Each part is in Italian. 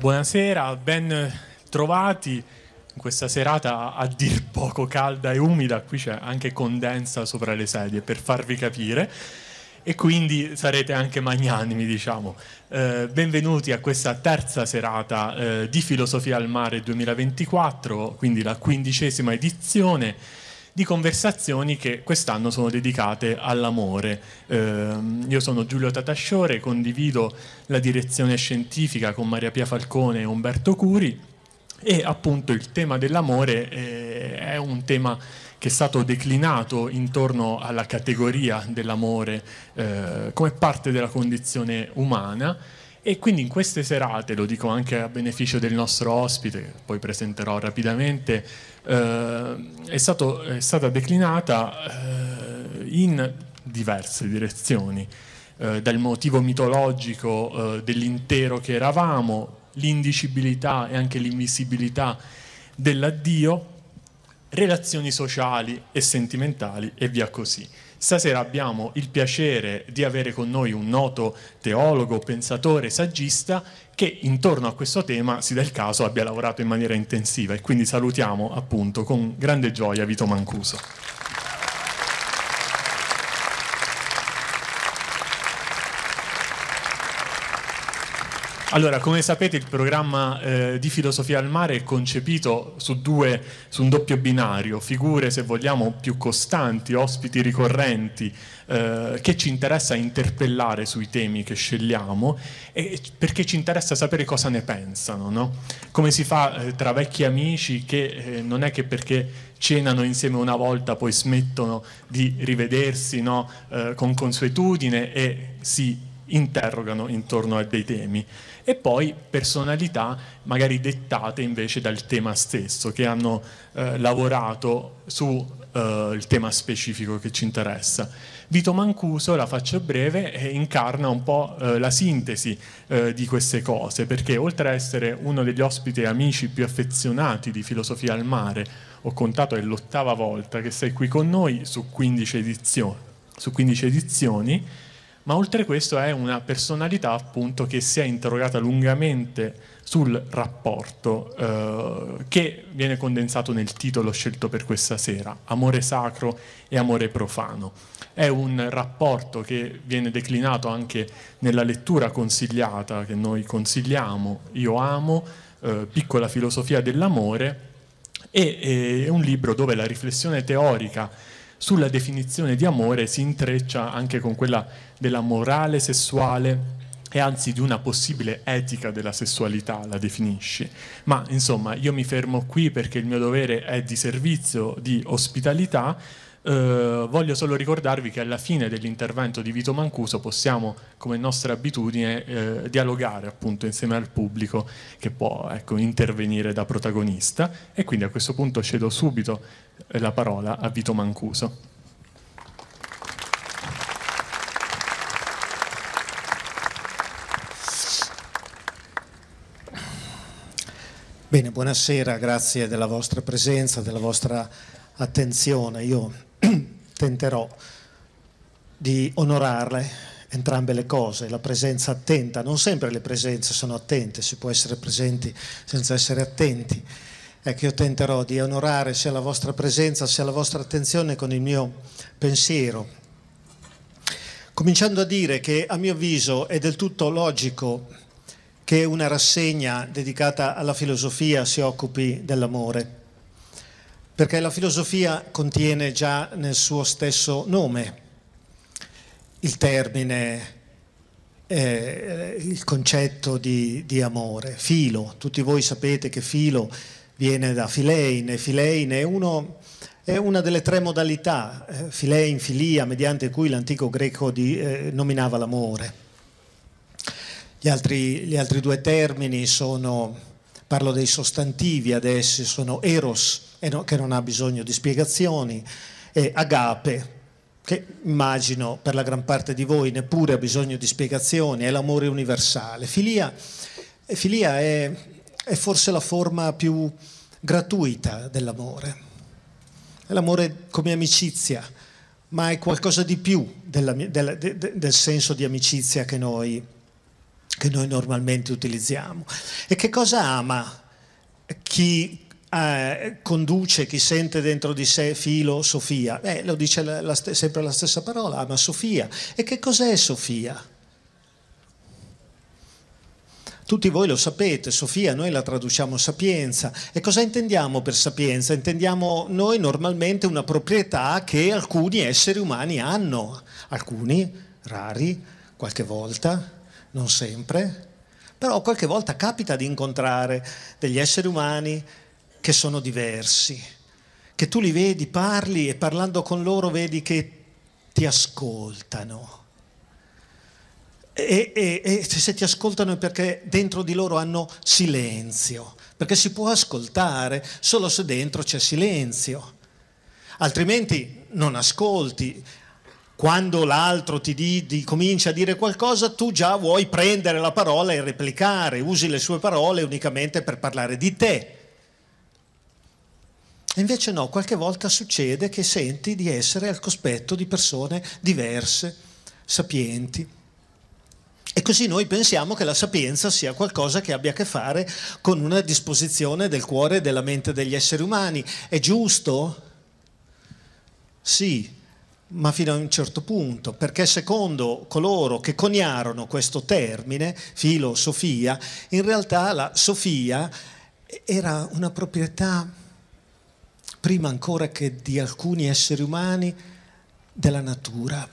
Buonasera, ben trovati in questa serata a dir poco calda e umida, qui c'è anche condensa sopra le sedie per farvi capire e quindi sarete anche magnanimi, diciamo. Eh, benvenuti a questa terza serata eh, di Filosofia al Mare 2024, quindi la quindicesima edizione di conversazioni che quest'anno sono dedicate all'amore. Eh, io sono Giulio Tatasciore, condivido la direzione scientifica con Maria Pia Falcone e Umberto Curi e appunto il tema dell'amore eh, è un tema che è stato declinato intorno alla categoria dell'amore eh, come parte della condizione umana e quindi in queste serate, lo dico anche a beneficio del nostro ospite, che poi presenterò rapidamente, eh, è, stato, è, stata declinata eh, in diverse direzioni, eh, dal motivo mitologico eh, dell'intero che eravamo, l'indicibilità e anche l'invisibilità dell'addio, relazioni sociali e sentimentali e via così. Stasera abbiamo il piacere di avere con noi un noto teologo, pensatore, saggista che intorno a questo tema, si dà il caso, abbia lavorato in maniera intensiva e quindi salutiamo appunto con grande gioia Vito Mancuso. Allora, come sapete il programma eh, di filosofia al mare è concepito su, due, su, un doppio binario, figure se vogliamo più costanti, ospiti ricorrenti, eh, che ci interessa interpellare sui temi che scegliamo e perché ci interessa sapere cosa ne pensano, no? come si fa eh, tra vecchi amici che eh, non è che perché cenano insieme una volta poi smettono di rivedersi no? Eh, con consuetudine e si interrogano intorno a dei temi e poi personalità magari dettate invece dal tema stesso, che hanno eh, lavorato sul eh, tema specifico che ci interessa. Vito Mancuso, la faccio breve, eh, incarna un po' eh, la sintesi eh, di queste cose, perché oltre a essere uno degli ospiti e amici più affezionati di Filosofia al Mare, ho contato è l'ottava volta che sei qui con noi su 15 edizioni, su 15 edizioni ma oltre a questo è una personalità appunto che si è interrogata lungamente sul rapporto eh, che viene condensato nel titolo scelto per questa sera, Amore sacro e amore profano. È un rapporto che viene declinato anche nella lettura consigliata che noi consigliamo, Io amo, eh, Piccola filosofia dell'amore, e è un libro dove la riflessione teorica sulla definizione di amore si intreccia anche con quella della morale sessuale e anzi di una possibile etica della sessualità la definisci. Ma insomma, io mi fermo qui perché il mio dovere è di servizio, di ospitalità. Eh, voglio solo ricordarvi che alla fine dell'intervento di Vito Mancuso possiamo, come nostra abitudine, eh, dialogare appunto insieme al pubblico che può ecco, intervenire da protagonista e quindi a questo punto cedo subito la parola a Vito Mancuso. Bene, buonasera, grazie della vostra presenza, della vostra attenzione. Io tenterò di onorarle entrambe le cose, la presenza attenta, non sempre le presenze sono attente, si può essere presenti senza essere attenti Ecco, io tenterò di onorare sia la vostra presenza sia la vostra attenzione con il mio pensiero. Cominciando a dire che a mio avviso è del tutto logico che una rassegna dedicata alla filosofia si occupi dell'amore, perché la filosofia contiene già nel suo stesso nome il termine eh, il concetto di, di, amore. Filo, tutti voi sapete che filo viene da Filein e Filein è, uno, è una delle tre modalità, eh, Filein, Filia, mediante cui l'antico greco di, eh, nominava l'amore. Gli altri, gli altri due termini sono, parlo dei sostantivi adesso, sono eros, che non ha bisogno di spiegazioni, e agape, che immagino per la gran parte di voi neppure ha bisogno di spiegazioni, è l'amore universale. Filia, filia è è forse la forma più gratuita dell'amore. È l'amore come amicizia, ma è qualcosa di più della, della, de, del senso di amicizia che noi, che noi, normalmente utilizziamo. E che cosa ama chi eh, conduce, chi sente dentro di sé filo Sofia? Beh, lo dice la, la, sempre la stessa parola, ama Sofia. E che cos'è Sofia? Tutti voi lo sapete, Sofia, noi la traduciamo sapienza. E cosa intendiamo per sapienza? Intendiamo noi normalmente una proprietà che alcuni esseri umani hanno, alcuni, rari, qualche volta, non sempre, però qualche volta capita di incontrare degli esseri umani che sono diversi, che tu li vedi, parli e parlando con loro vedi che ti ascoltano e, e, e, se ti ascoltano è perché dentro di loro hanno silenzio, perché si può ascoltare solo se dentro c'è silenzio, altrimenti non ascolti. Quando l'altro ti, di, ti comincia a dire qualcosa, tu già vuoi prendere la parola e replicare, usi le sue parole unicamente per parlare di te. E invece no, qualche volta succede che senti di essere al cospetto di persone diverse, sapienti. E così noi pensiamo che la sapienza sia qualcosa che abbia a che fare con una disposizione del cuore e della mente degli esseri umani. È giusto? Sì, ma fino a un certo punto, perché secondo coloro che coniarono questo termine, filosofia, in realtà la sofia era una proprietà, prima ancora che di alcuni esseri umani, della natura,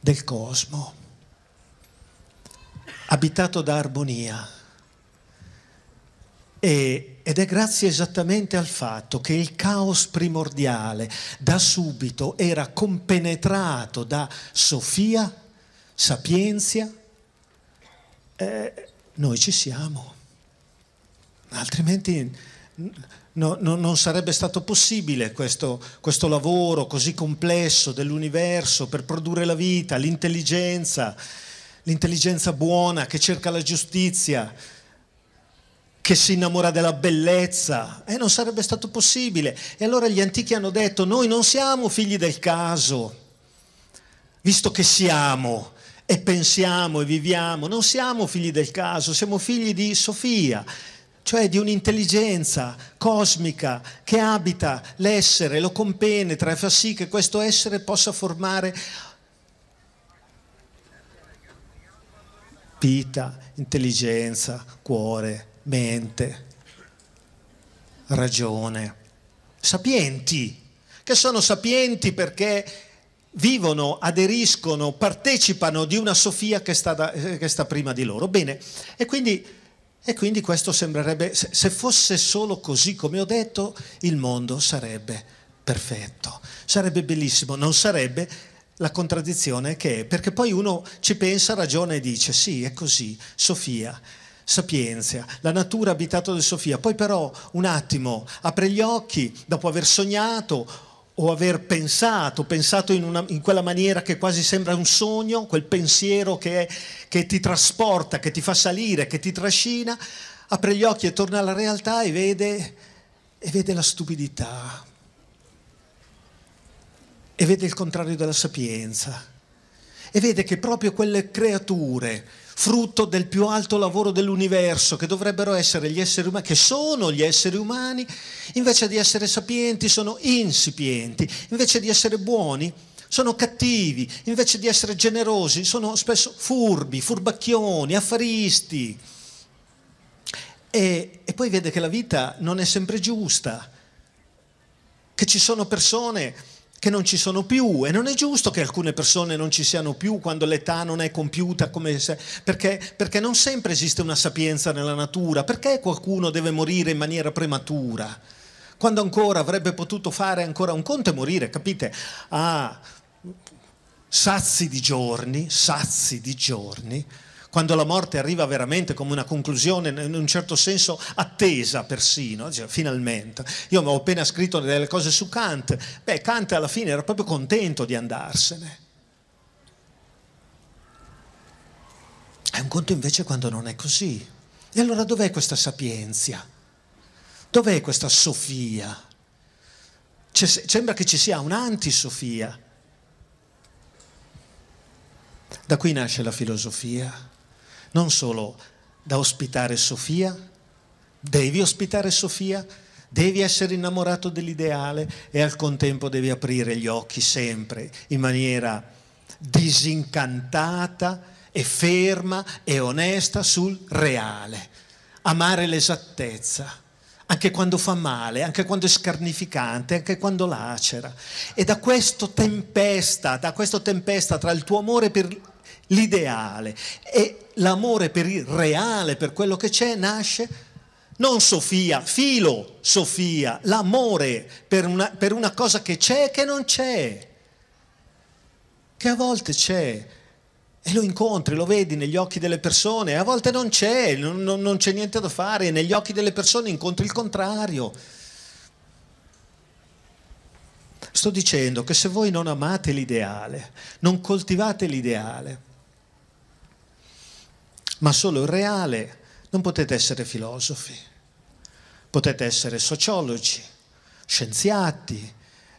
del cosmo abitato da armonia. E, ed è grazie esattamente al fatto che il caos primordiale da subito era compenetrato da Sofia, sapienza, eh, noi ci siamo. Altrimenti no, no, non sarebbe stato possibile questo, questo lavoro così complesso dell'universo per produrre la vita, l'intelligenza l'intelligenza buona, che cerca la giustizia, che si innamora della bellezza. E eh, non sarebbe stato possibile. E allora gli antichi hanno detto, noi non siamo figli del caso, visto che siamo e pensiamo e viviamo, non siamo figli del caso, siamo figli di Sofia, cioè di un'intelligenza cosmica che abita l'essere, lo compenetra e fa sì che questo essere possa formare vita, intelligenza, cuore, mente, ragione. Sapienti, che sono sapienti perché vivono, aderiscono, partecipano di una Sofia che sta, da, eh, che sta prima di loro. Bene, e quindi, e quindi questo sembrerebbe, se fosse solo così come ho detto, il mondo sarebbe perfetto, sarebbe bellissimo, non sarebbe la contraddizione che è, perché poi uno ci pensa, ragiona e dice sì, è così, Sofia, sapienza, la natura abitata da Sofia, poi però un attimo apre gli occhi dopo aver sognato o aver pensato, pensato in, una, in quella maniera che quasi sembra un sogno, quel pensiero che, è, che ti trasporta, che ti fa salire, che ti trascina, apre gli occhi e torna alla realtà e vede, e vede la stupidità, e vede il contrario della sapienza e vede che proprio quelle creature, frutto del più alto lavoro dell'universo, che dovrebbero essere gli esseri umani, che sono gli esseri umani, invece di essere sapienti sono insipienti, invece di essere buoni sono cattivi, invece di essere generosi sono spesso furbi, furbacchioni, affaristi. E, e poi vede che la vita non è sempre giusta, che ci sono persone che non ci sono più e non è giusto che alcune persone non ci siano più quando l'età non è compiuta, se, perché, perché non sempre esiste una sapienza nella natura, perché qualcuno deve morire in maniera prematura, quando ancora avrebbe potuto fare ancora un conto e morire, capite? Ah, sazi di giorni, sazi di giorni, quando la morte arriva veramente come una conclusione, in un certo senso attesa persino, cioè, finalmente. Io ho appena scritto delle cose su Kant, beh Kant alla fine era proprio contento di andarsene. È un conto invece quando non è così. E allora dov'è questa sapienza? Dov'è questa sofia? C'è, sembra che ci sia un'antisofia. Da qui nasce la filosofia non solo da ospitare Sofia, devi ospitare Sofia, devi essere innamorato dell'ideale e al contempo devi aprire gli occhi sempre in maniera disincantata e ferma e onesta sul reale. Amare l'esattezza, anche quando fa male, anche quando è scarnificante, anche quando lacera. E da questo tempesta, da questo tempesta tra il tuo amore per l'ideale e l'amore per il reale, per quello che c'è, nasce non Sofia, filo Sofia, l'amore per una, per una cosa che c'è e che non c'è, che a volte c'è, e lo incontri, lo vedi negli occhi delle persone, a volte non c'è, non, non, c'è niente da fare, e negli occhi delle persone incontri il contrario. Sto dicendo che se voi non amate l'ideale, non coltivate l'ideale, ma solo il reale. Non potete essere filosofi, potete essere sociologi, scienziati,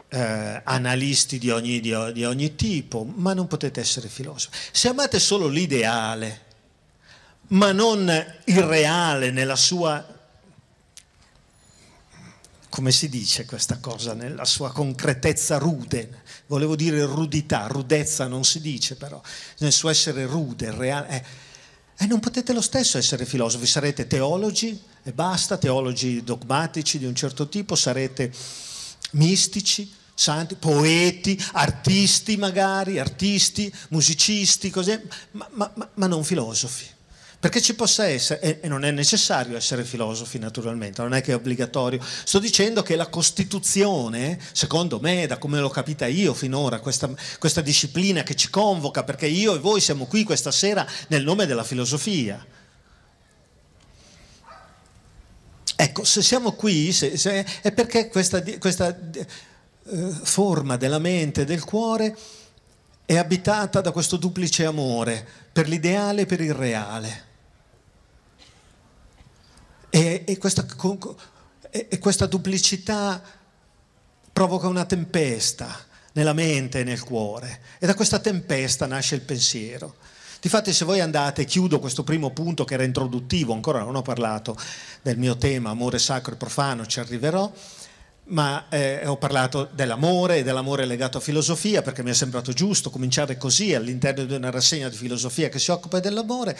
eh, analisti di ogni, di, di ogni tipo, ma non potete essere filosofi. Se amate solo l'ideale, ma non il reale nella sua come si dice questa cosa nella sua concretezza rude, volevo dire rudità, rudezza non si dice però, nel suo essere rude, reale, eh, e eh, non potete lo stesso essere filosofi, sarete teologi e basta, teologi dogmatici di un certo tipo, sarete mistici, santi, poeti, artisti magari, artisti, musicisti, così, ma, ma, ma non filosofi. Perché ci possa essere, e non è necessario essere filosofi naturalmente, non è che è obbligatorio, sto dicendo che la Costituzione, secondo me, da come l'ho capita io finora, questa, questa disciplina che ci convoca, perché io e voi siamo qui questa sera nel nome della filosofia, Ecco, se siamo qui se, se, è perché questa, questa eh, forma della mente e del cuore è abitata da questo duplice amore per l'ideale e per il reale. E, e, questa, e questa duplicità provoca una tempesta nella mente e nel cuore. E da questa tempesta nasce il pensiero. Difatti, se voi andate, chiudo questo primo punto che era introduttivo, ancora non ho parlato del mio tema amore sacro e profano, ci arriverò, ma eh, ho parlato dell'amore e dell'amore legato a filosofia perché mi è sembrato giusto cominciare così all'interno di una rassegna di filosofia che si occupa dell'amore.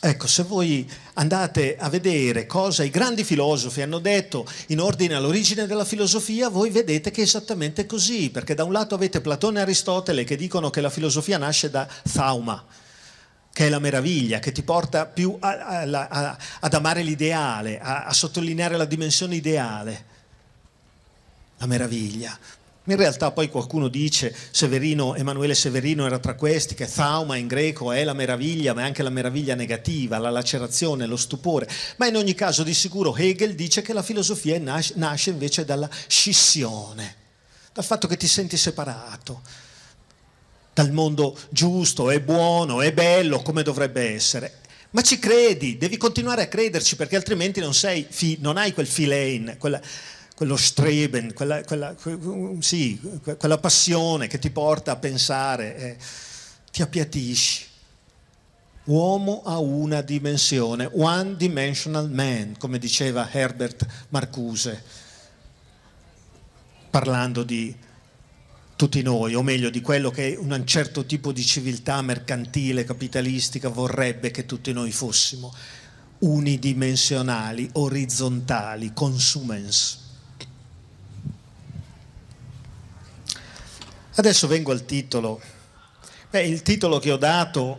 Ecco, se voi andate a vedere cosa i grandi filosofi hanno detto in ordine all'origine della filosofia, voi vedete che è esattamente così, perché da un lato avete Platone e Aristotele che dicono che la filosofia nasce da Thauma, che è la meraviglia, che ti porta più a, a, a, ad amare l'ideale, a sottolineare la dimensione ideale, la meraviglia. In realtà poi qualcuno dice Severino, Emanuele Severino era tra questi, che Thauma in greco è la meraviglia, ma è anche la meraviglia negativa, la lacerazione, lo stupore. Ma in ogni caso di sicuro Hegel dice che la filosofia nasce, nasce invece dalla scissione, dal fatto che ti senti separato dal mondo giusto, è buono, è bello, come dovrebbe essere. Ma ci credi, devi continuare a crederci perché altrimenti non, sei, non hai quel filain, quella quello streben, quella, quella, sì, quella, passione che ti porta a pensare, eh, ti appiattisci. Uomo a una dimensione, one dimensional man, come diceva Herbert Marcuse, parlando di tutti noi, o meglio di quello che un certo tipo di civiltà mercantile, capitalistica vorrebbe che tutti noi fossimo, unidimensionali, orizzontali, consumens. Adesso vengo al titolo. Beh, il titolo che ho dato,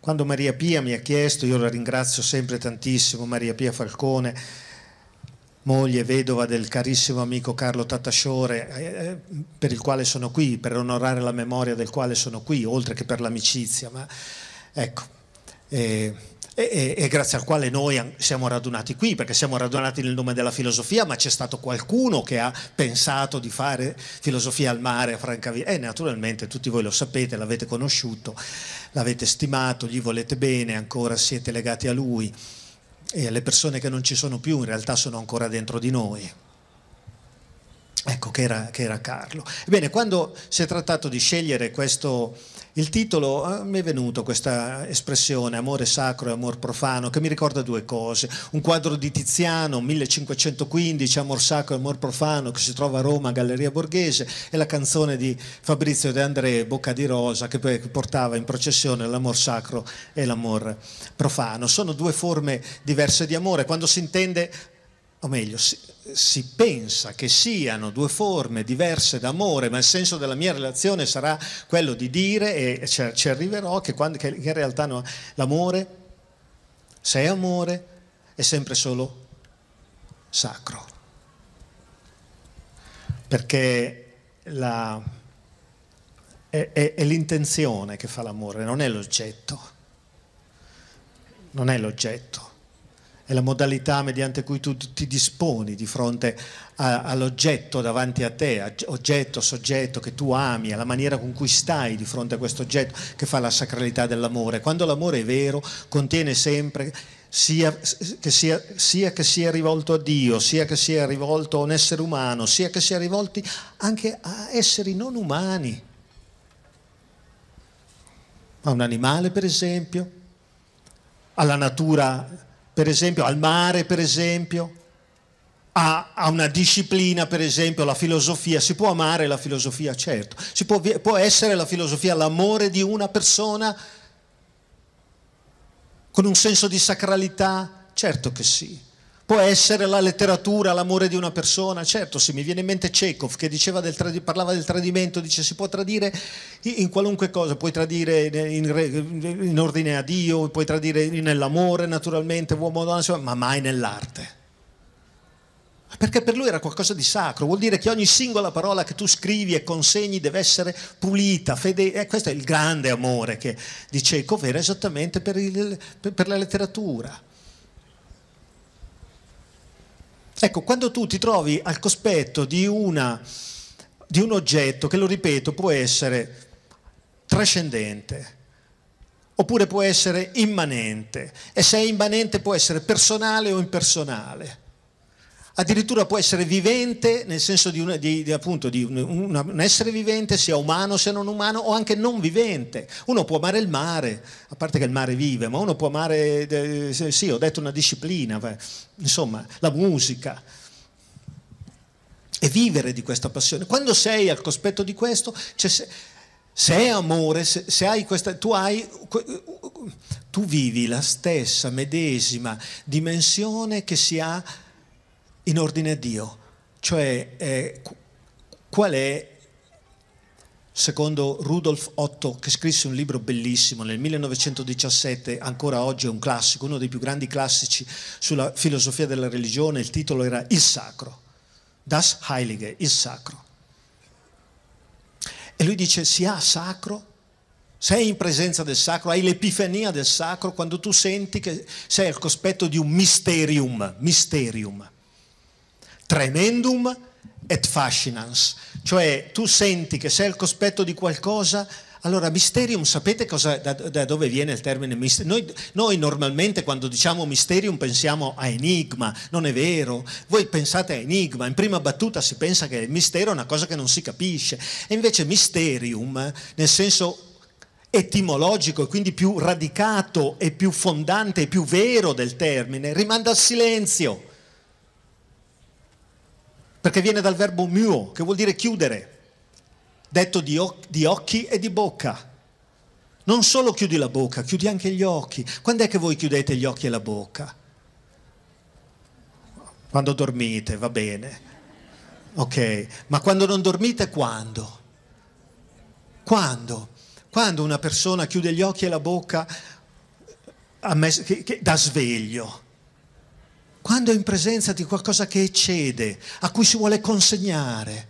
quando Maria Pia mi ha chiesto, io la ringrazio sempre tantissimo, Maria Pia Falcone, moglie vedova del carissimo amico Carlo Tatasciore, eh, eh, per il quale sono qui, per onorare la memoria del quale sono qui, oltre che per l'amicizia. Ma ecco, eh, e, e, e, grazie al quale noi siamo radunati qui, perché siamo radunati nel nome della filosofia, ma c'è stato qualcuno che ha pensato di fare filosofia al mare a Francavilla. E naturalmente tutti voi lo sapete, l'avete conosciuto, l'avete stimato, gli volete bene, ancora siete legati a lui. E le persone che non ci sono più in realtà sono ancora dentro di noi. Ecco che era, che era Carlo. Ebbene, quando si è trattato di scegliere questo il titolo eh, mi è venuto questa espressione, amore sacro e amor profano, che mi ricorda due cose. Un quadro di Tiziano, 1515, Amor sacro e amor profano, che si trova a Roma, Galleria Borghese, e la canzone di Fabrizio De André, Bocca di Rosa, che poi portava in processione l'amor sacro e l'amor profano. Sono due forme diverse di amore. Quando si intende o meglio, si, si, pensa che siano due forme diverse d'amore, ma il senso della mia relazione sarà quello di dire, e ci, ci arriverò, che, quando, che, in realtà no, l'amore, se è amore, è sempre solo sacro. Perché la, è, è, è l'intenzione che fa l'amore, non è l'oggetto. Non è l'oggetto è la modalità mediante cui tu ti disponi di fronte a, all'oggetto davanti a te, oggetto, soggetto che tu ami, alla maniera con cui stai di fronte a questo oggetto che fa la sacralità dell'amore. Quando l'amore è vero, contiene sempre sia che sia, sia che sia, rivolto a Dio, sia che sia rivolto a un essere umano, sia che sia rivolti anche a esseri non umani, a un animale per esempio, alla natura per esempio, al mare, per esempio, a, a una disciplina, per esempio, la filosofia. Si può amare la filosofia, certo. Si può, può essere la filosofia l'amore di una persona con un senso di sacralità? Certo che sì. Può essere la letteratura, l'amore di una persona, certo, se mi viene in mente Chekhov che del trad- parlava del tradimento, dice si può tradire in qualunque cosa, puoi tradire in, re- in ordine a Dio, puoi tradire nell'amore naturalmente, uomo donna, ma mai nell'arte. Perché per lui era qualcosa di sacro, vuol dire che ogni singola parola che tu scrivi e consegni deve essere pulita, fedele. eh, questo è il grande amore che di Chekhov era esattamente per, il, per, per la letteratura. Ecco, quando tu ti trovi al cospetto di, una, di un oggetto che, lo ripeto, può essere trascendente, oppure può essere immanente, e se è immanente può essere personale o impersonale addirittura può essere vivente, nel senso di, una, di, di, appunto, di una, un, essere vivente, sia umano sia non umano, o anche non vivente. Uno può amare il mare, a parte che il mare vive, ma uno può amare, eh, sì, ho detto una disciplina, beh, insomma, la musica. E vivere di questa passione. Quando sei al cospetto di questo, cioè se, se è amore, se, se hai questa, tu hai tu vivi la stessa medesima dimensione che si ha in ordine a Dio, cioè eh, qual è, secondo Rudolf Otto, che scrisse un libro bellissimo nel 1917, ancora oggi è un classico, uno dei più grandi classici sulla filosofia della religione, il titolo era Il Sacro, Das Heilige, il Sacro. E lui dice, si ha sacro sei in presenza del sacro, hai l'epifania del sacro quando tu senti che sei al cospetto di un mysterium, mysterium tremendum et fascinans, cioè tu senti che sei al cospetto di qualcosa allora, mysterium, sapete cosa, da, da, dove viene il termine mysterium? Noi, noi, normalmente quando diciamo mysterium pensiamo a enigma, non è vero? Voi pensate a enigma, in prima battuta si pensa che il mistero è una cosa che non si capisce, e invece mysterium, nel senso etimologico e quindi più radicato e più fondante e più vero del termine, rimanda al silenzio perché viene dal verbo muo, che vuol dire chiudere, detto di, oc- di occhi e di bocca. Non solo chiudi la bocca, chiudi anche gli occhi. Quando è che voi chiudete gli occhi e la bocca? Quando dormite, va bene. Ok, ma quando non dormite, quando? Quando? Quando una persona chiude gli occhi e la bocca me, che, che, da sveglio? quando è in presenza di qualcosa che eccede, a cui si vuole consegnare.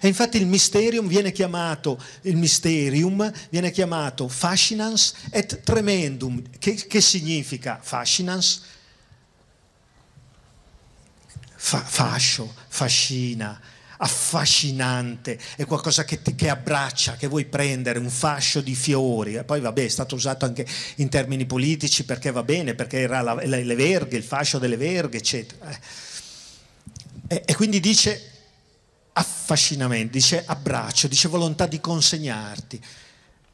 E infatti il mysterium viene chiamato, il mysterium viene chiamato fascinans et tremendum, che, che significa fascinans? Fa, fascio, fascina, affascinante, è qualcosa che, ti, che abbraccia, che vuoi prendere, un fascio di fiori. E poi vabbè, è stato usato anche in termini politici perché va bene, perché era la, le, le verghe, il fascio delle verghe, eccetera. Eh. E, e quindi dice affascinamento, dice abbraccio, dice volontà di consegnarti.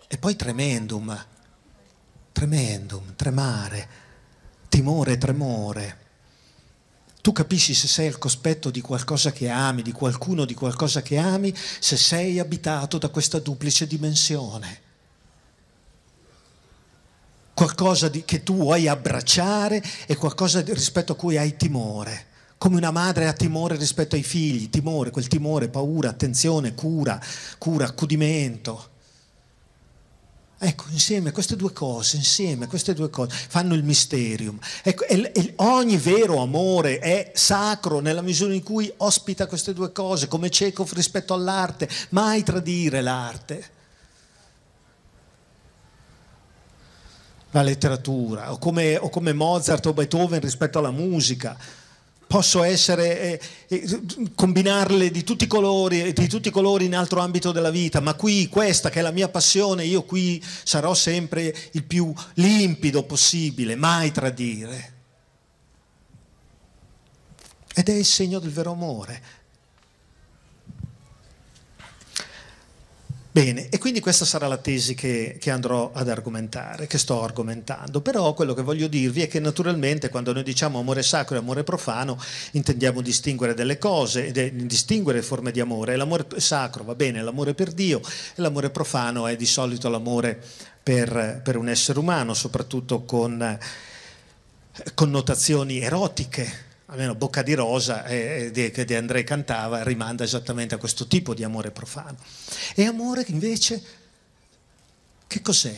E poi tremendum, tremendum, tremare, timore, tremore tu capisci se sei al cospetto di qualcosa che ami, di qualcuno, di qualcosa che ami, se sei abitato da questa duplice dimensione. Qualcosa di, che tu vuoi abbracciare e qualcosa di, rispetto a cui hai timore. Come una madre ha timore rispetto ai figli, timore, quel timore, paura, attenzione, cura, cura, accudimento. Ecco, insieme queste due cose, insieme queste due cose fanno il misterium. Ecco, e, e ogni vero amore è sacro nella misura in cui ospita queste due cose, come Chekhov rispetto all'arte, mai tradire l'arte. La letteratura, o come, o come Mozart o Beethoven rispetto alla musica posso essere, eh, eh, combinarle di tutti, i colori, di tutti i colori in altro ambito della vita, ma qui questa che è la mia passione, io qui sarò sempre il più limpido possibile, mai tradire. Ed è il segno del vero amore. Bene, e quindi questa sarà la tesi che, che, andrò ad argomentare, che sto argomentando, però quello che voglio dirvi è che naturalmente quando noi diciamo amore sacro e amore profano intendiamo distinguere delle cose, distinguere forme di amore, l'amore sacro va bene, l'amore per Dio e l'amore profano è di solito l'amore per, per un essere umano, soprattutto con eh, connotazioni erotiche, almeno Bocca di Rosa eh, eh, che De André cantava, rimanda esattamente a questo tipo di amore profano. E amore invece, che cos'è?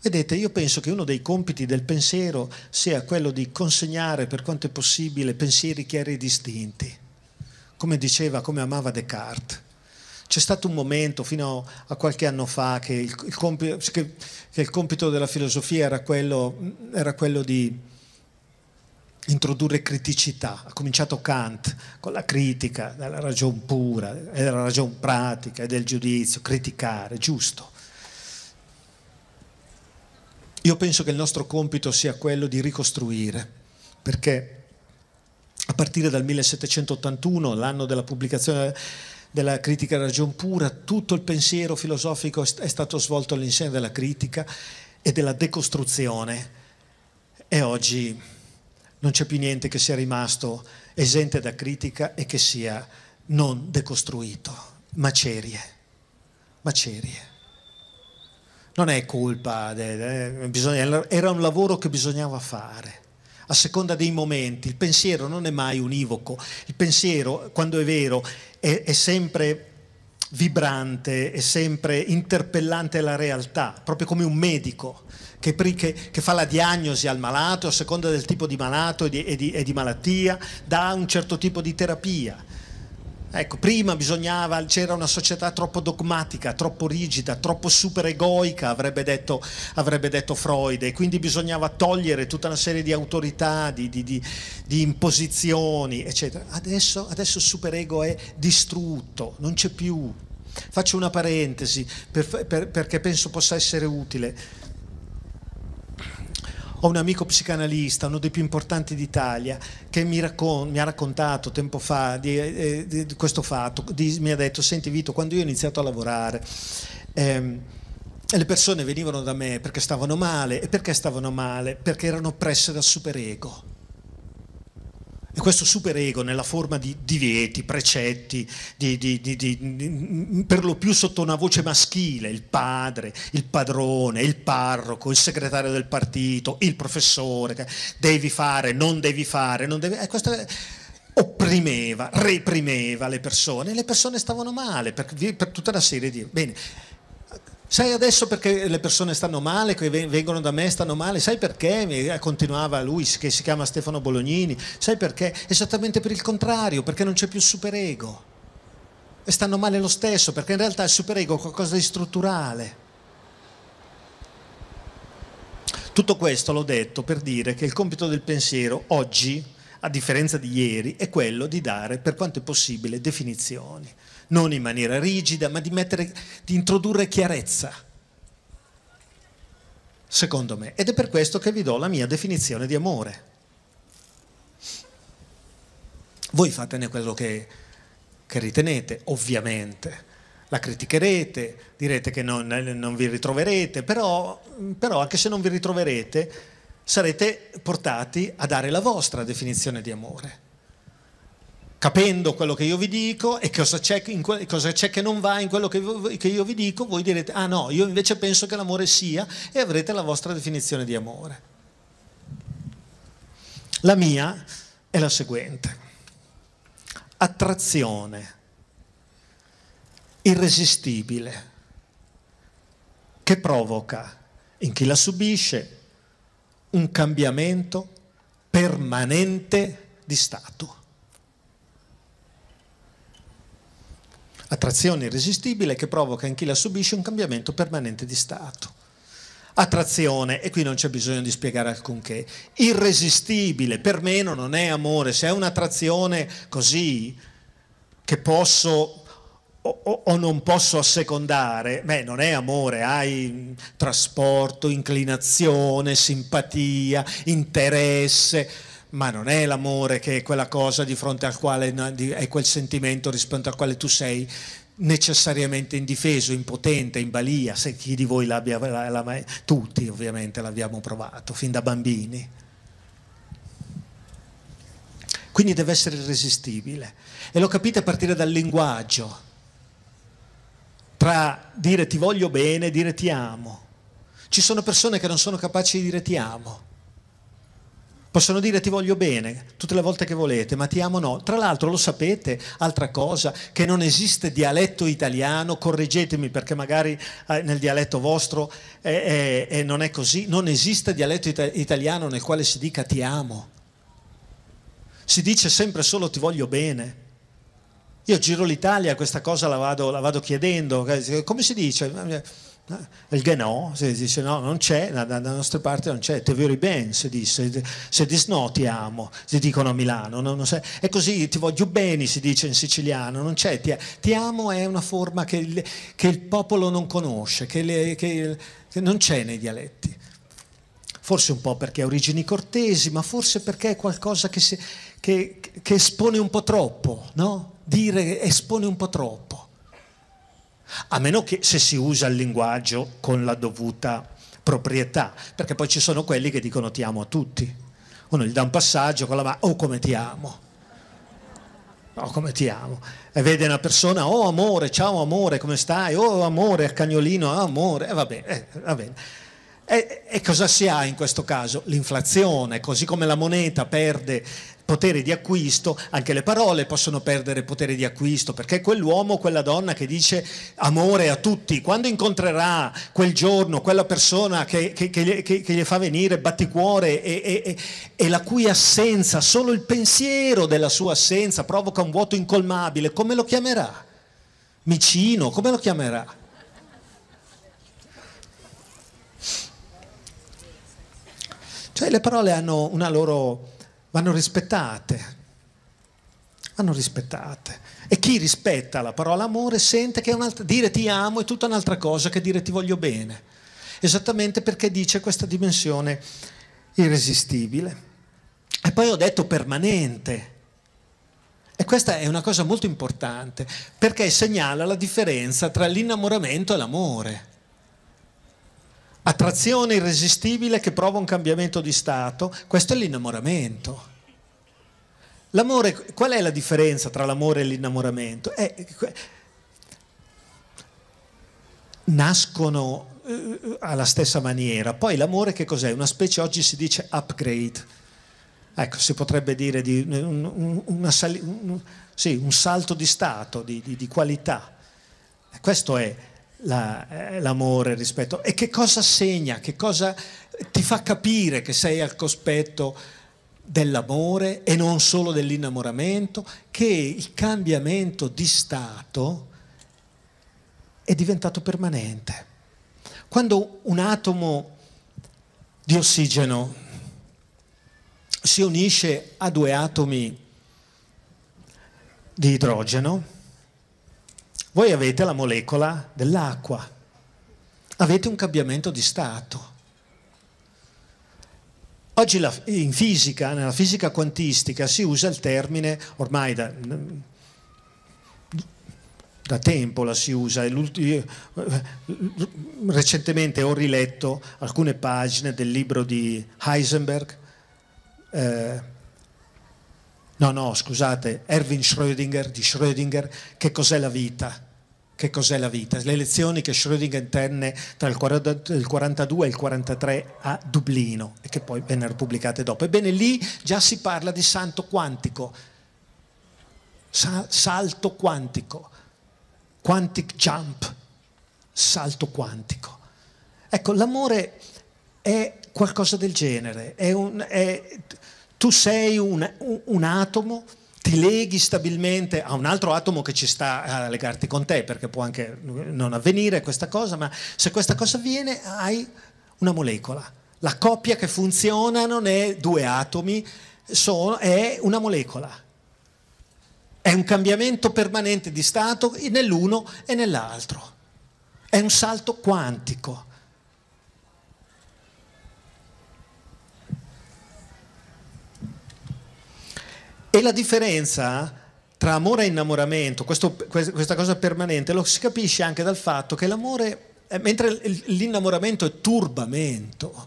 Vedete, io penso che uno dei compiti del pensiero sia quello di consegnare per quanto è possibile pensieri chiari e distinti, come diceva, come amava Descartes. C'è stato un momento fino a qualche anno fa che il, compito, che, che il compito della filosofia era quello, era quello di introdurre criticità, ha cominciato Kant con la critica della ragione pura, della ragione pratica e del giudizio, criticare, giusto. Io penso che il nostro compito sia quello di ricostruire, perché a partire dal 1781, l'anno della pubblicazione della critica della ragione pura, tutto il pensiero filosofico è stato svolto all'insieme della critica e della decostruzione e oggi non c'è più niente che sia rimasto esente da critica e che sia non decostruito. Macerie, macerie. Non è colpa, era un lavoro che bisognava fare. A seconda dei momenti, il pensiero non è mai univoco, il pensiero, quando è vero, è, è sempre vibrante, è sempre interpellante alla realtà, proprio come un medico che, che, che, fa la diagnosi al malato a seconda del tipo di malato e di, e, di, e di, malattia, dà un certo tipo di terapia. Ecco, prima bisognava, c'era una società troppo dogmatica, troppo rigida, troppo superegoica, avrebbe detto, avrebbe detto Freud, e quindi bisognava togliere tutta una serie di autorità, di, di imposizioni, eccetera. Adesso, adesso il superego è distrutto, non c'è più, Faccio una parentesi per, per, perché penso possa essere utile. Ho un amico psicanalista, uno dei più importanti d'Italia, che mi, raccon- mi ha raccontato tempo fa di, eh, di questo fatto. Di, mi ha detto, senti Vito, quando io ho iniziato a lavorare... Ehm, le persone venivano da me perché stavano male e perché stavano male? Perché erano oppresse dal superego e questo superego nella forma di divieti, precetti, di, di, di, per lo più sotto una voce maschile, il padre, il padrone, il parroco, il segretario del partito, il professore, devi fare, non devi fare, non devi... Eh, questo opprimeva, reprimeva le persone e le persone stavano male per, per tutta una serie di... Bene, Sai adesso perché le persone stanno male, che vengono da me stanno male, sai perché? Eh, continuava lui, che si chiama Stefano Bolognini, sai perché? Esattamente per il contrario, perché non c'è più il superego. E stanno male lo stesso, perché in realtà il superego è qualcosa di strutturale. Tutto questo l'ho detto per dire che il compito del pensiero oggi, a differenza di ieri, è quello di dare, per quanto è possibile, definizioni non in maniera rigida, ma di, mettere, di introdurre chiarezza, secondo me. Ed è per questo che vi do la mia definizione di amore. Voi fatene quello che, che ritenete, ovviamente. La criticherete, direte che non, non vi ritroverete, però, però anche se non vi ritroverete sarete portati a dare la vostra definizione di amore capendo quello che io vi dico e cosa c'è, que- cosa c'è che non va in quello che, vo- che io vi dico, voi direte, ah no, io invece penso che l'amore sia e avrete la vostra definizione di amore. La mia è la seguente. Attrazione irresistibile che provoca in chi la subisce un cambiamento permanente di stato. attrazione irresistibile che provoca in chi la subisce un cambiamento permanente di stato. Attrazione, e qui non c'è bisogno di spiegare alcunché, irresistibile, per me non è amore, se è un'attrazione così che posso o, o, o, non posso assecondare, beh, non è amore, hai trasporto, inclinazione, simpatia, interesse ma non è l'amore che è quella cosa di fronte al quale è quel sentimento rispetto al quale tu sei necessariamente indifeso, impotente, in balia, se chi di voi l'abbia, mai. la, tutti ovviamente l'abbiamo provato fin da bambini. Quindi deve essere irresistibile e lo capite a partire dal linguaggio, tra dire ti voglio bene e dire ti amo. Ci sono persone che non sono capaci di dire ti amo Possono dire ti voglio bene tutte le volte che volete, ma ti amo no. Tra l'altro lo sapete, altra cosa, che non esiste dialetto italiano, correggetemi perché magari eh, nel dialetto vostro è, è, è, non è così, non esiste dialetto it- italiano nel quale si dica ti amo. Si dice sempre solo ti voglio bene. Io giro l'Italia, questa cosa la vado, la vado chiedendo, eh, come si dice? Eh, il Ganò si dice no, non c'è, dalla nostra parte non c'è, te veri ben, si dice, se dis no ti amo, si dicono a Milano, no, non è così, ti voglio bene, si dice in siciliano, non c'è, ti, ti amo è una forma che il, che il popolo non conosce, che, le, che, che non c'è nei dialetti. Forse un po' perché ha origini cortesi, ma forse perché è qualcosa che, si, che espone un po' troppo, no? Dire espone un po' troppo a meno che se si usa il linguaggio con la dovuta proprietà, perché poi ci sono quelli che dicono ti amo a tutti, uno gli dà un passaggio con la mano, oh come ti amo, oh come ti amo, e vede una persona, oh amore, ciao amore, come stai, oh amore, cagnolino, oh, amore, e va bene, eh, va bene. E, e cosa si ha in questo caso? L'inflazione, così come la moneta perde potere di acquisto, anche le parole possono perdere potere di acquisto, perché quell'uomo, quella donna che dice amore a tutti, quando incontrerà quel giorno quella persona che, che, che, che gli fa venire batticuore e, e, e la cui assenza, solo il pensiero della sua assenza provoca un vuoto incolmabile, come lo chiamerà? Micino, come lo chiamerà? Cioè le parole hanno una loro vanno rispettate. Vanno rispettate. E chi rispetta la parola amore sente che dire ti amo è tutta un'altra cosa che dire ti voglio bene. Esattamente perché dice questa dimensione irresistibile. E poi ho detto permanente. E questa è una cosa molto importante perché segnala la differenza tra l'innamoramento e l'amore attrazione irresistibile che prova un cambiamento di stato, questo è l'innamoramento. L'amore, qual è la differenza tra l'amore e l'innamoramento? Eh, nascono eh, alla stessa maniera, poi l'amore che cos'è? Una specie, oggi si dice upgrade, ecco, si potrebbe dire di un, una, un, sì, un salto di stato, di, di, di qualità. Questo è la, eh, l'amore, il rispetto. E che cosa segna, che cosa ti fa capire che sei al cospetto dell'amore e non solo dell'innamoramento, che il cambiamento di stato è diventato permanente. Quando un atomo di ossigeno si unisce a due atomi di idrogeno, voi avete la molecola dell'acqua, avete un cambiamento di stato. Oggi la, in fisica, nella fisica quantistica, si usa il termine, ormai da, da tempo la si usa, eh, recentemente ho riletto alcune pagine del libro di Heisenberg, eh, No, no, scusate, Erwin Schrödinger di Schrödinger, che cos'è la vita? Che cos'è la vita? Le lezioni che Schrödinger tenne tra il 42 e il 43 a Dublino e che poi vennero pubblicate dopo. Ebbene, lì già si parla di santo quantico, salto quantico, quantic jump, salto quantico. Ecco, l'amore è qualcosa del genere, è un, è, tu sei un, un atomo ti leghi stabilmente a un altro atomo che ci sta a legarti con te, perché può anche non avvenire questa cosa, ma se questa cosa avviene hai una molecola. La coppia che funziona non è due atomi, sono, è una molecola. È un cambiamento permanente di stato nell'uno e nell'altro. È un salto quantico. E la differenza tra amore e innamoramento, questo, questa cosa permanente, lo si capisce anche dal fatto che l'amore, eh, mentre l'innamoramento è turbamento,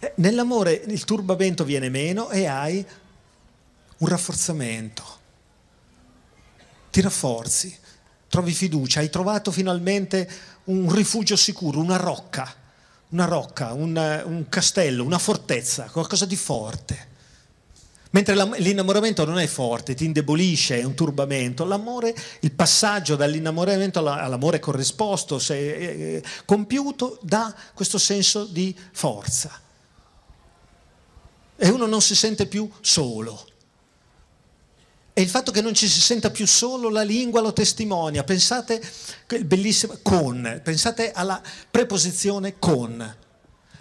eh, nell'amore il turbamento viene meno e hai un rafforzamento. Ti rafforzi, trovi fiducia, hai trovato finalmente un rifugio sicuro, una rocca, una rocca, un, un castello, una fortezza, qualcosa di forte. Mentre l'innamoramento non è forte, ti indebolisce, è un turbamento, l'amore, il passaggio dall'innamoramento all'amore corrisposto, se, eh, eh, compiuto, dà questo senso di forza. E uno non si sente più solo. E il fatto che non ci si senta più solo, la lingua lo testimonia. Pensate, bellissima, con, pensate alla preposizione con,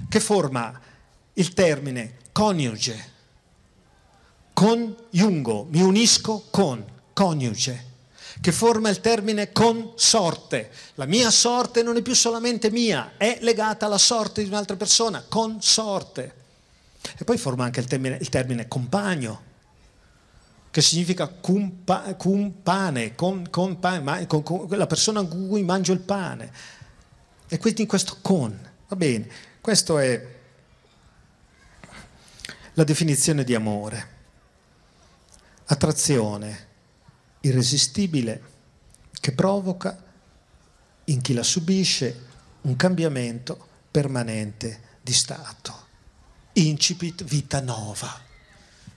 che forma il termine coniuge con Jungo, mi unisco con, coniuge, che forma il termine consorte. La mia sorte non è più solamente mia, è legata alla sorte di un'altra persona, consorte. E poi forma anche il termine, il termine compagno, che significa cumpa, con, con, con, con, la persona con cui mangio il pane. E quindi in questo con, va bene, questa è la definizione di amore attrazione irresistibile che provoca in chi la subisce un cambiamento permanente di stato. Incipit vita nova.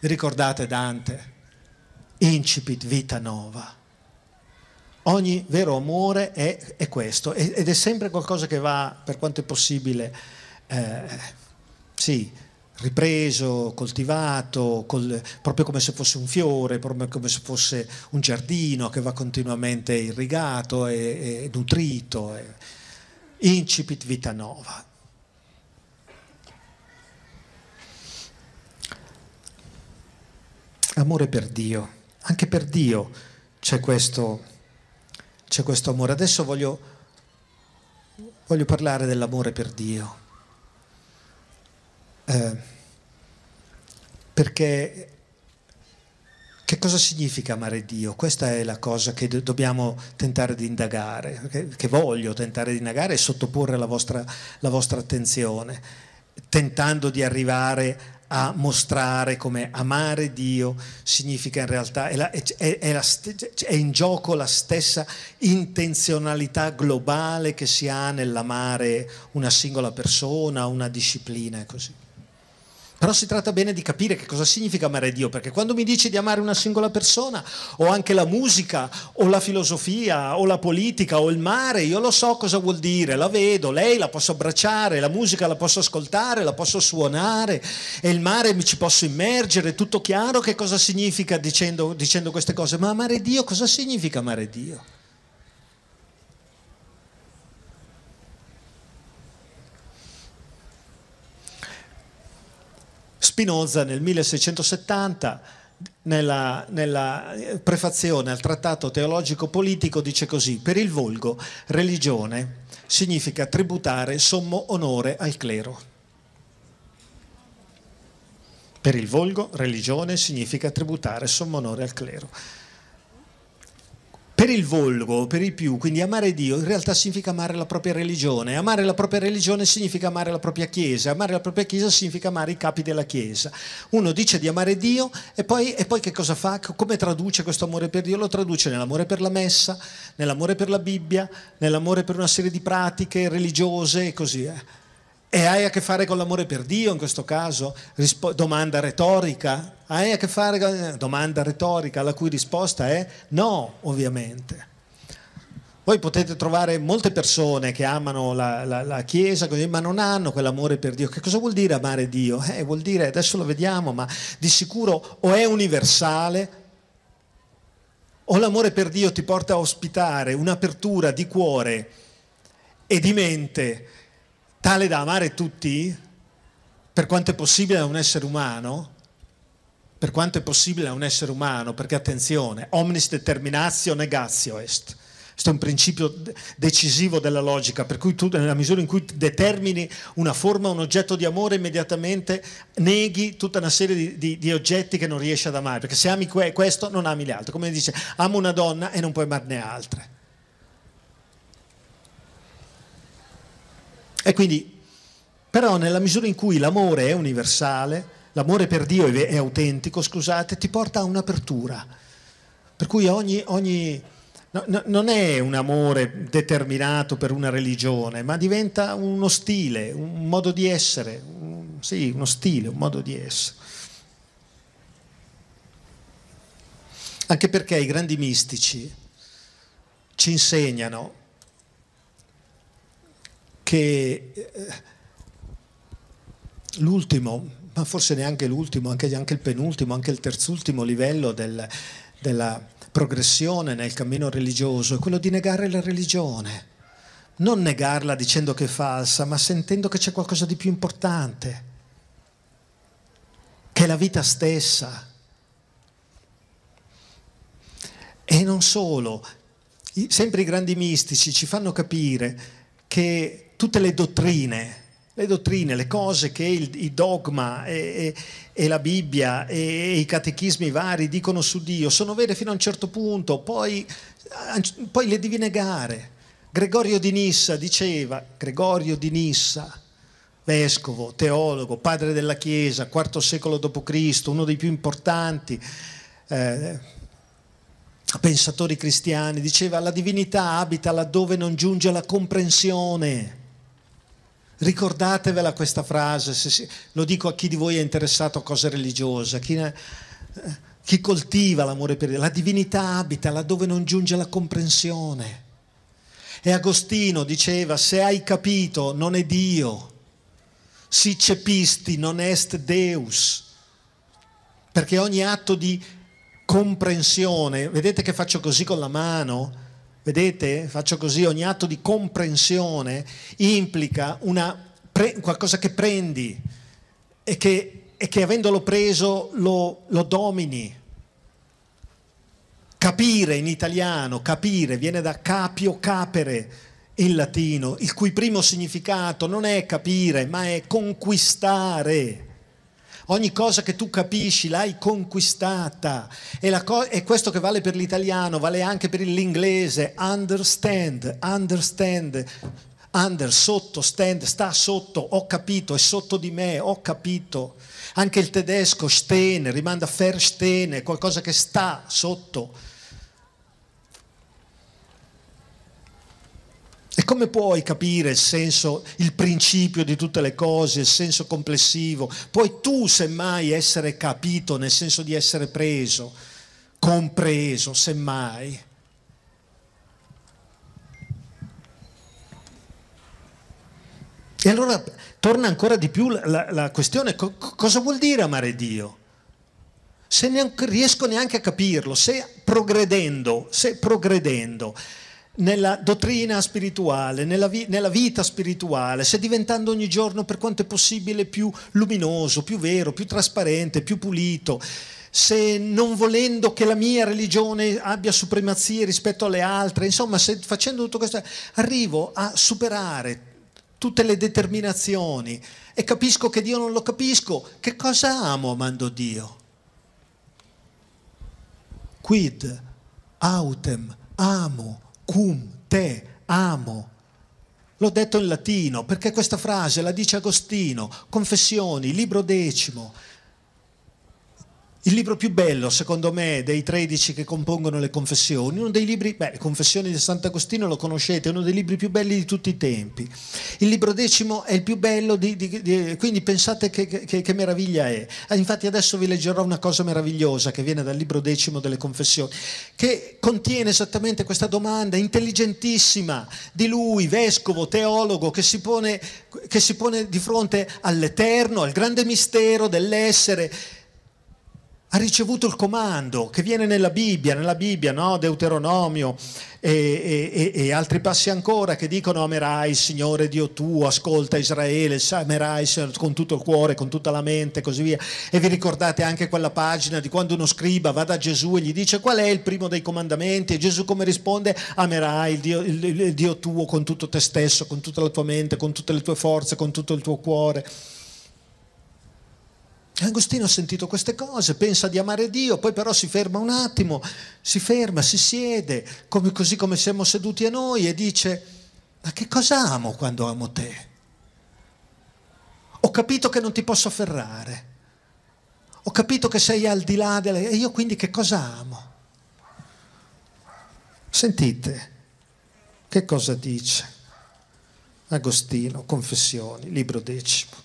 Ricordate Dante? Incipit vita nova. Ogni vero amore è, è questo ed è sempre qualcosa che va, per quanto è possibile, eh, sì, ripreso, coltivato, col, proprio come se fosse un fiore, proprio come se fosse un giardino che va continuamente irrigato e, e nutrito. E, incipit vita nova. Amore per Dio, anche per Dio c'è questo, questo, amore. Adesso voglio, voglio parlare dell'amore per Dio eh, perché che cosa significa amare Dio? Questa è la cosa che do- dobbiamo tentare di indagare, che, che, voglio tentare di indagare e sottoporre alla vostra, la vostra attenzione, tentando di arrivare a mostrare come amare Dio significa in realtà, è, la, è, è, la, è, in gioco la stessa intenzionalità globale che si ha nell'amare una singola persona, una disciplina e così. Però si tratta bene di capire che cosa significa amare Dio, perché quando mi dici di amare una singola persona, o anche la musica, o la filosofia, o la politica, o il mare, io lo so cosa vuol dire, la vedo, lei la posso abbracciare, la musica la posso ascoltare, la posso suonare, e il mare mi ci posso immergere, è tutto chiaro che cosa significa dicendo, dicendo queste cose, ma amare Dio, cosa significa amare Dio? Spinoza nel 1670 nella, nella, prefazione al trattato teologico-politico dice così, per il volgo religione significa tributare sommo onore al clero. Per il volgo religione significa tributare sommo onore al clero per il volgo, per il più, quindi amare Dio in realtà significa amare la propria religione, amare la propria religione significa amare la propria Chiesa, amare la propria Chiesa significa amare i capi della Chiesa. Uno dice di amare Dio e poi, e poi che cosa fa? Come traduce questo amore per Dio? Lo traduce nell'amore per la messa, nell'amore per la Bibbia, nell'amore per una serie di pratiche religiose e così Eh. E hai a che fare con l'amore per Dio in questo caso? Rispo- domanda retorica? Hai a che fare con eh, domanda retorica la cui risposta è no, ovviamente. Voi potete trovare molte persone che amano la, la, la Chiesa, così, ma non hanno quell'amore per Dio. Che cosa vuol dire amare Dio? Eh, vuol dire, adesso lo vediamo, ma di sicuro o è universale o l'amore per Dio ti porta a ospitare un'apertura di cuore e di mente tale da amare tutti, per quanto è possibile a un essere umano, per quanto è possibile a un essere umano, perché attenzione, omnis determinatio negatio est. Questo è un principio decisivo della logica, per cui tu nella misura in cui determini una forma, un oggetto di amore, immediatamente neghi tutta una serie di, di, di oggetti che non riesci ad amare, perché se ami questo non ami le altre. Come dice, amo una donna e non puoi amarne altre. E quindi, però nella misura in cui l'amore è universale, l'amore per Dio è, autentico, scusate, ti porta a un'apertura. Per cui ogni, ogni No, no, non è un amore determinato per una religione, ma diventa uno stile, un modo di essere, un, sì, uno stile, un modo di essere. Anche perché i grandi mistici ci insegnano che eh, l'ultimo, ma forse neanche l'ultimo, anche, anche, il penultimo, anche il terzultimo livello del, della progressione nel cammino religioso è quello di negare la religione. Non negarla dicendo che è falsa, ma sentendo che c'è qualcosa di più importante, che è la vita stessa. E non solo, sempre i grandi mistici ci fanno capire che tutte le dottrine, le dottrine, le cose che il, il dogma e, e, e, la Bibbia e, e, i catechismi vari dicono su Dio sono vere fino a un certo punto, poi, poi le devi negare. Gregorio di Nissa diceva, Gregorio di Nissa, vescovo, teologo, padre della Chiesa, IV secolo d.C., uno dei più importanti eh, pensatori cristiani, diceva la divinità abita laddove non giunge la comprensione Ricordatevela questa frase, si, lo dico a chi di voi è interessato a cose religiose, a chi, eh, chi coltiva l'amore per Dio. La divinità abita laddove non giunge la comprensione. E Agostino diceva, se hai capito non è Dio, si cepisti non est Deus, perché ogni atto di comprensione, vedete che faccio così con la mano? Vedete, faccio così, ogni atto di comprensione implica pre, qualcosa che prendi e che, e che avendolo preso lo, lo domini. Capire in italiano, capire, viene da capio capere, in latino, il cui primo significato non è capire, ma è conquistare. Ogni cosa che tu capisci l'hai conquistata. E, co- e questo che vale per l'italiano, vale anche per l'inglese. Understand, understand under, sotto, stand, sta sotto, ho capito, è sotto di me, ho capito. Anche il tedesco, stehen, rimanda verstehen, qualcosa che sta sotto. E come puoi capire il senso, il principio di tutte le cose, il senso complessivo? Puoi tu semmai essere capito nel senso di essere preso, compreso, semmai. E allora torna ancora di più la, la, la questione, co- cosa vuol dire amare Dio? Se non riesco neanche a capirlo, se progredendo, se progredendo nella dottrina spirituale, nella, vi nella, vita spirituale, se diventando ogni giorno per quanto è possibile più luminoso, più vero, più trasparente, più pulito. Se non volendo che la mia religione abbia supremazie rispetto alle altre, insomma, se facendo tutto questo arrivo a superare tutte le determinazioni e capisco che Dio non lo capisco, che cosa amo amando Dio? Quid autem amo cum te amo. L'ho detto in latino perché questa frase la dice Agostino, Confessioni, libro decimo. Il libro più bello, secondo me, dei 13 che compongono le confessioni, uno dei libri, beh, le confessioni di Sant'Agostino lo conoscete, è uno dei libri più belli di tutti i tempi. Il libro decimo è il più bello, di, di, di, quindi pensate che, che, che meraviglia è. Ah, infatti adesso vi leggerò una cosa meravigliosa che viene dal libro decimo delle confessioni, che contiene esattamente questa domanda intelligentissima di lui, vescovo, teologo, che si pone, che si pone di fronte all'eterno, al grande mistero dell'essere ha ricevuto il comando che viene nella Bibbia, nella Bibbia, no? Deuteronomio e, e, e, altri passi ancora che dicono amerai il Signore Dio tuo, ascolta Israele, amerai con tutto il cuore, con tutta la mente e così via. E vi ricordate anche quella pagina di quando uno scriba va da Gesù e gli dice qual è il primo dei comandamenti e Gesù come risponde amerai il Dio, il, il Dio tuo con tutto te stesso, con tutta la tua mente, con tutte le tue forze, con tutto il tuo cuore. Agostino ha sentito queste cose, pensa di amare Dio, poi però si ferma un attimo, si ferma, si siede, come, così come siamo seduti a noi e dice, ma che cosa amo quando amo te? Ho capito che non ti posso afferrare, ho capito che sei al di là della... e io quindi che cosa amo? Sentite, che cosa dice Agostino, Confessioni, libro decimo.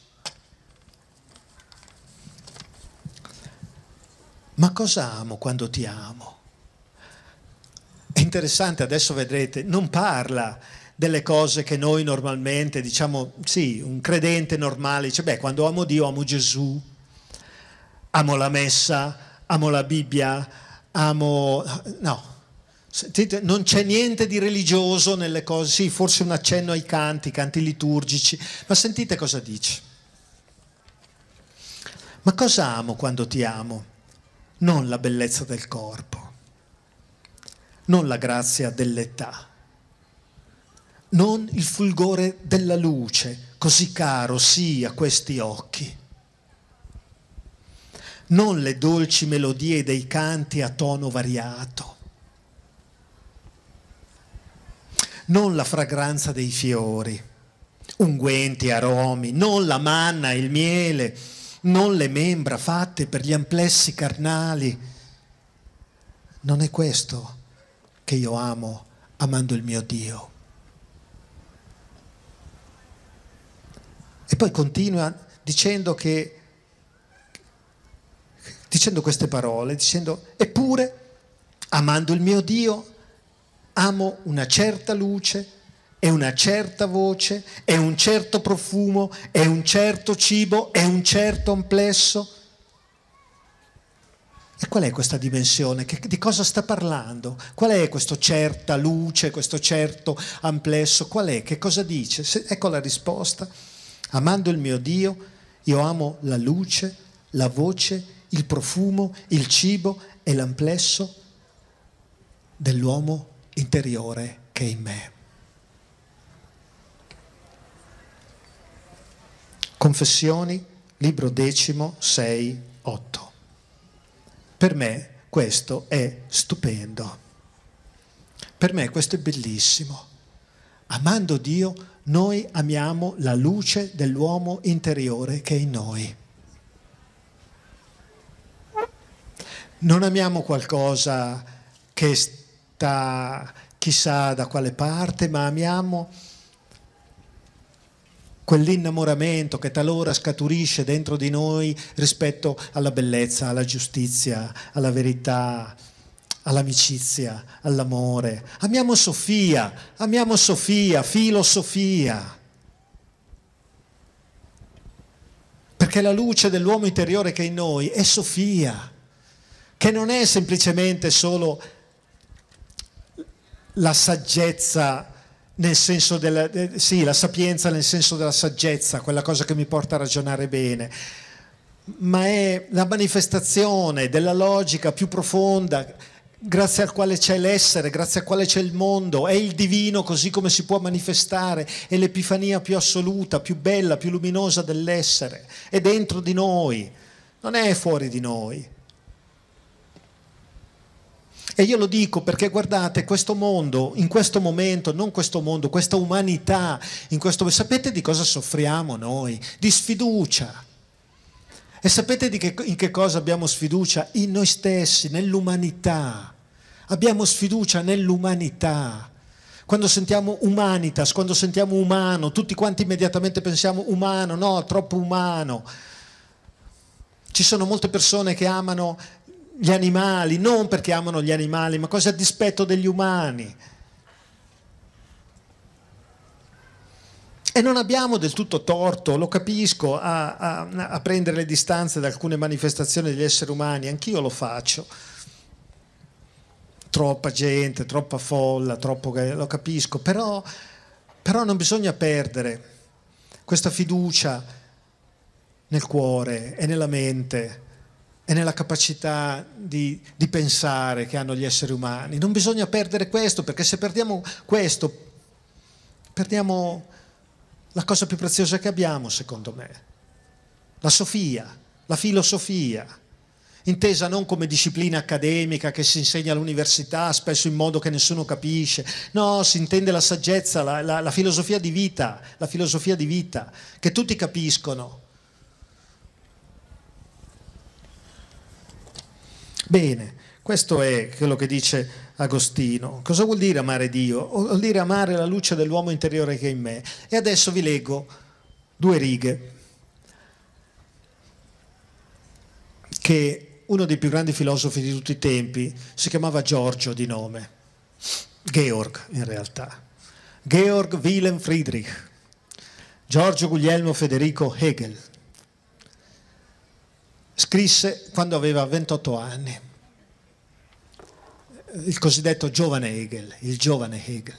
ma cosa amo quando ti amo? È interessante, adesso vedrete, non parla delle cose che noi normalmente diciamo, sì, un credente normale dice, beh, quando amo Dio amo Gesù, amo la messa, amo la Bibbia, amo... No, Sentite, non c'è niente di religioso nelle cose, sì, forse un accenno ai canti, canti liturgici, ma sentite cosa dice. Ma cosa amo quando ti amo? non la bellezza del corpo, non la grazia dell'età, non il fulgore della luce, così caro sì a questi occhi, non le dolci melodie dei canti a tono variato, non la fragranza dei fiori, unguenti, aromi, non la manna, il miele, non le membra fatte per gli amplessi carnali. Non è questo che io amo amando il mio Dio. E poi continua dicendo che dicendo queste parole, dicendo eppure amando il mio Dio amo una certa luce è una certa voce, è un certo profumo, è un certo cibo, è un certo amplesso. E qual è questa dimensione? Che, di cosa sta parlando? Qual è questa certa luce, questo certo amplesso? Qual è? Che cosa dice? Se, ecco la risposta. Amando il mio Dio, io amo la luce, la voce, il profumo, il cibo e l'amplesso dell'uomo interiore che è in me. Confessioni, libro decimo, 6, 8. Per me questo è stupendo. Per me questo è bellissimo. Amando Dio, noi amiamo la luce dell'uomo interiore che è in noi. Non amiamo qualcosa che sta chissà da quale parte, ma amiamo quell'innamoramento che talora scaturisce dentro di noi rispetto alla bellezza, alla giustizia, alla verità, all'amicizia, all'amore. Amiamo Sofia, amiamo Sofia, filosofia. Perché la luce dell'uomo interiore che è in noi è Sofia, che non è semplicemente solo la saggezza nel senso della, eh, sì, la sapienza nel senso della saggezza, quella cosa che mi porta a ragionare bene, ma è la manifestazione della logica più profonda grazie al quale c'è l'essere, grazie al quale c'è il mondo, è il divino così come si può manifestare, è l'epifania più assoluta, più bella, più luminosa dell'essere, è dentro di noi, non è fuori di noi. E io lo dico perché guardate, questo mondo, in questo momento, non questo mondo, questa umanità, in questo, sapete di cosa soffriamo noi? Di sfiducia. E sapete che, in che cosa abbiamo sfiducia? In noi stessi, nell'umanità. Abbiamo sfiducia nell'umanità. Quando sentiamo humanitas, quando sentiamo umano, tutti quanti immediatamente pensiamo umano, no, troppo umano. Ci sono molte persone che amano gli animali, non perché amano gli animali, ma cose a dispetto degli umani. E non abbiamo del tutto torto, lo capisco, a, a, a, prendere le distanze da alcune manifestazioni degli esseri umani, anch'io lo faccio. Troppa gente, troppa folla, troppo, lo capisco, però, però non bisogna perdere questa fiducia nel cuore e nella mente e nella capacità di, di, pensare che hanno gli esseri umani. Non bisogna perdere questo, perché se perdiamo questo, perdiamo la cosa più preziosa che abbiamo, secondo me, la sofia, la filosofia, intesa non come disciplina accademica che si insegna all'università, spesso in modo che nessuno capisce, no, si intende la saggezza, la, la, la filosofia di vita, la filosofia di vita, che tutti capiscono Bene, questo è quello che dice Agostino. Cosa vuol dire amare Dio? Vuol dire amare la luce dell'uomo interiore che è in me. E adesso vi leggo due righe che uno dei più grandi filosofi di tutti i tempi si chiamava Giorgio di nome, Georg in realtà, Georg Wilhelm Friedrich, Giorgio Guglielmo Federico Hegel scrisse quando aveva 28 anni, il cosiddetto giovane Hegel, il giovane Hegel.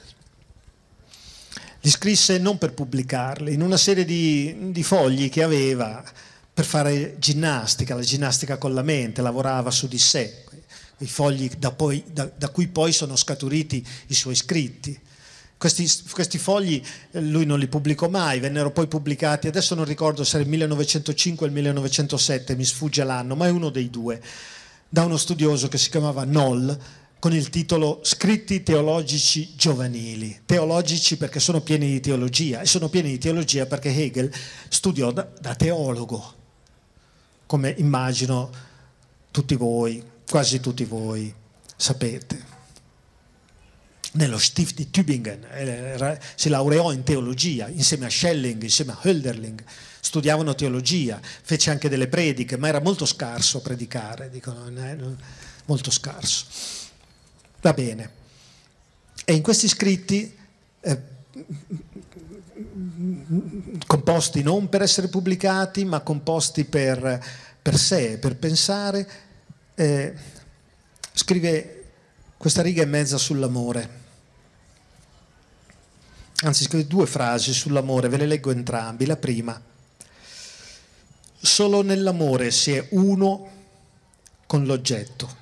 Li scrisse non per pubblicarli, in una serie di, di fogli che aveva per fare ginnastica, la ginnastica con la mente, lavorava su di sé, i fogli da, poi, da, da cui poi sono scaturiti i suoi scritti questi, questi, fogli eh, lui non li pubblicò mai, vennero poi pubblicati, adesso non ricordo se era il 1905 o il 1907, mi sfugge l'anno, ma è uno dei due, da uno studioso che si chiamava Noll con il titolo Scritti teologici giovanili. Teologici perché sono pieni di teologia e sono pieni di teologia perché Hegel studiò da, da teologo, come immagino tutti voi, quasi tutti voi sapete nello Stift di Tübingen, eh, si laureò in teologia insieme a Schelling, insieme a Hölderling, studiavano teologia, fece anche delle prediche, ma era molto scarso predicare, dicono, molto scarso. Va bene. E in questi scritti, eh, composti non per essere pubblicati, ma composti per, per sé, per pensare, eh, scrive questa riga e mezza sull'amore anzi scrive due frasi sull'amore, ve le leggo entrambi. La prima, solo nell'amore si è uno con l'oggetto,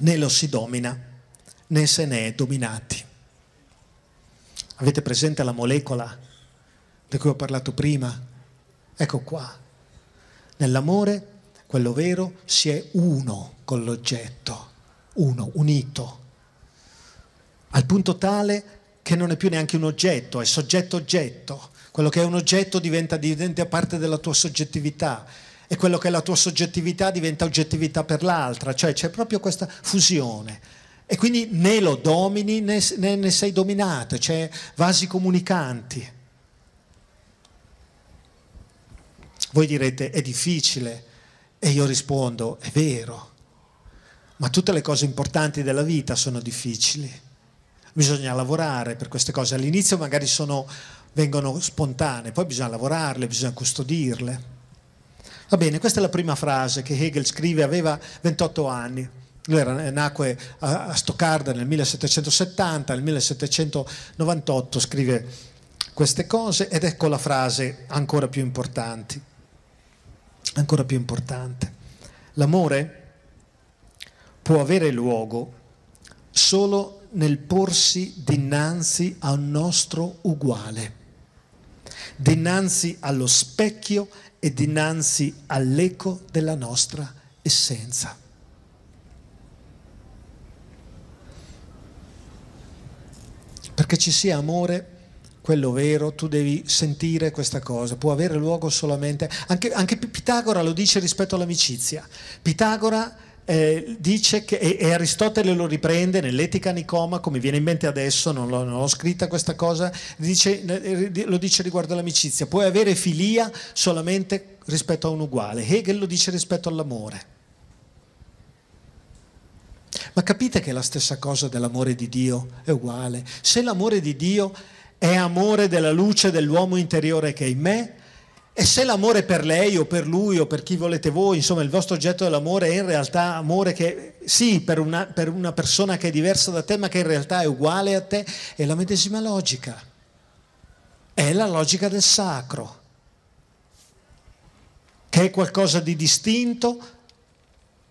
né lo si domina né se ne è dominati. Avete presente la molecola di cui ho parlato prima? Ecco qua. Nell'amore, quello vero, si è uno con l'oggetto, uno, unito, al punto tale che che non è più neanche un oggetto, è soggetto-oggetto. Quello che è un oggetto diventa, diventa parte della tua soggettività e quello che è la tua soggettività diventa oggettività per l'altra, cioè c'è proprio questa fusione. E quindi né lo domini né, né, né sei dominato, c'è cioè vasi comunicanti. Voi direte è difficile e io rispondo è vero, ma tutte le cose importanti della vita sono difficili bisogna lavorare per queste cose. All'inizio magari sono, vengono spontanee, poi bisogna lavorarle, bisogna custodirle. Va bene, questa è la prima frase che Hegel scrive, aveva 28 anni. Lui era, nacque a, a Stoccarda nel 1770, nel 1798 scrive queste cose ed ecco la frase ancora più importante. Ancora più importante. L'amore può avere luogo solo nel porsi dinanzi a un nostro uguale, dinanzi allo specchio e dinanzi all'eco della nostra essenza. Perché ci sia amore, quello vero, tu devi sentire questa cosa, può avere luogo solamente, anche, anche Pitagora lo dice rispetto all'amicizia. Pitagora eh, dice che, e, e, Aristotele lo riprende nell'Etica Nicoma, come viene in mente adesso, non l'ho, non l'ho scritta questa cosa, dice, lo dice riguardo all'amicizia, puoi avere filia solamente rispetto a un uguale, Hegel lo dice rispetto all'amore. Ma capite che la stessa cosa dell'amore di Dio è uguale? Se l'amore di Dio è amore della luce dell'uomo interiore che è in me, e se l'amore per lei o per lui o per chi volete voi, insomma il vostro oggetto dell'amore è in realtà amore che sì, per una, per una persona che è diversa da te ma che in realtà è uguale a te, è la medesima logica. È la logica del sacro, che è qualcosa di distinto,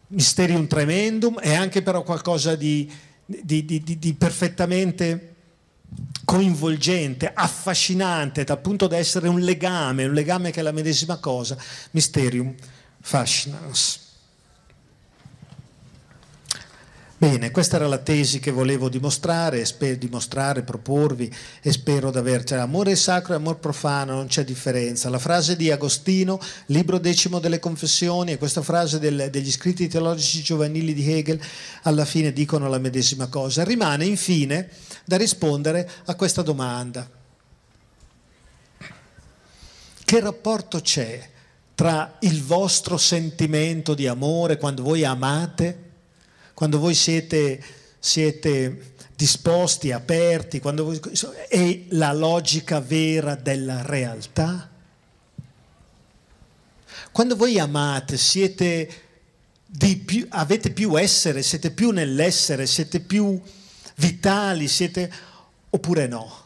mysterium tremendum, è anche però qualcosa di, di, di, di perfettamente coinvolgente, affascinante, dal punto da essere un legame, un legame che è la medesima cosa, Mysterium Fascinans. Bene, questa era la tesi che volevo dimostrare, sper- dimostrare, proporvi e spero di avercela. Amore sacro e amor profano, non c'è differenza. La frase di Agostino, libro decimo delle confessioni, e questa frase del, degli scritti teologici giovanili di Hegel alla fine dicono la medesima cosa. Rimane infine da rispondere a questa domanda. Che rapporto c'è tra il vostro sentimento di amore quando voi amate? quando voi siete, siete disposti, aperti, quando voi, è la logica vera della realtà. Quando voi amate, siete di più, avete più essere, siete più nell'essere, siete più vitali, siete oppure no?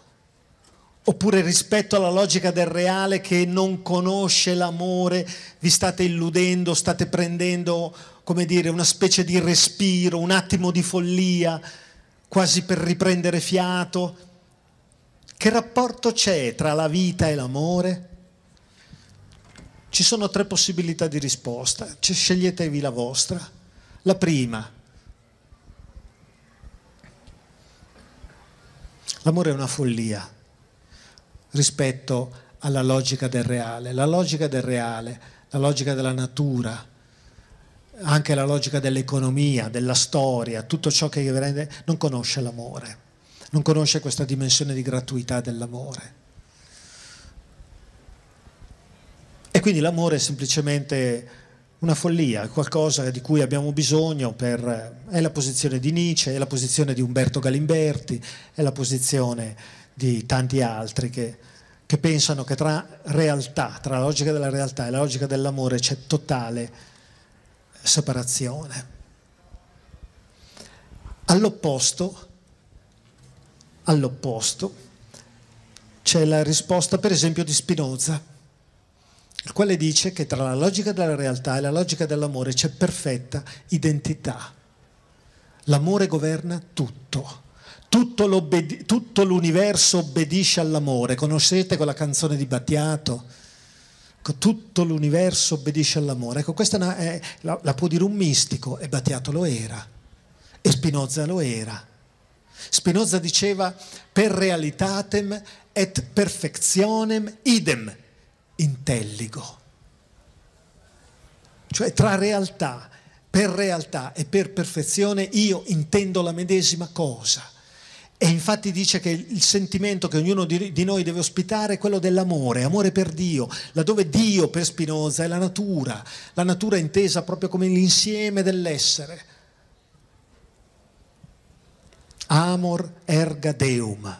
Oppure rispetto alla logica del reale che non conosce l'amore, vi state illudendo, state prendendo come dire, una specie di respiro, un attimo di follia, quasi per riprendere fiato. Che rapporto c'è tra la vita e l'amore? Ci sono tre possibilità di risposta, sceglietevi la vostra. La prima, l'amore è una follia rispetto alla logica del reale. La logica del reale, la logica della natura, anche la logica dell'economia, della storia, tutto ciò che rende, non conosce l'amore, non conosce questa dimensione di gratuità dell'amore. E quindi l'amore è semplicemente una follia, qualcosa di cui abbiamo bisogno per... è la posizione di Nietzsche, è la posizione di Umberto Galimberti, è la posizione di tanti altri che, che pensano che tra realtà, tra la logica della realtà e la logica dell'amore c'è totale separazione. All'opposto, all'opposto c'è la risposta per esempio di Spinoza, il quale dice che tra la logica della realtà e la logica dell'amore c'è perfetta identità. L'amore governa tutto. Tutto, tutto l'universo obbedisce all'amore. Conoscete quella canzone di Battiato? tutto l'universo obbedisce all'amore. Ecco, questa è una, è, la, la, può dire un mistico, e Battiato lo era, e Spinoza lo era. Spinoza diceva per realitatem et perfezionem idem intelligo. Cioè tra realtà, per realtà e per perfezione io intendo la medesima cosa. E infatti dice che il sentimento che ognuno di noi deve ospitare è quello dell'amore, amore per Dio, laddove Dio per Spinoza è la natura, la natura intesa proprio come l'insieme dell'essere. Amor erga deum.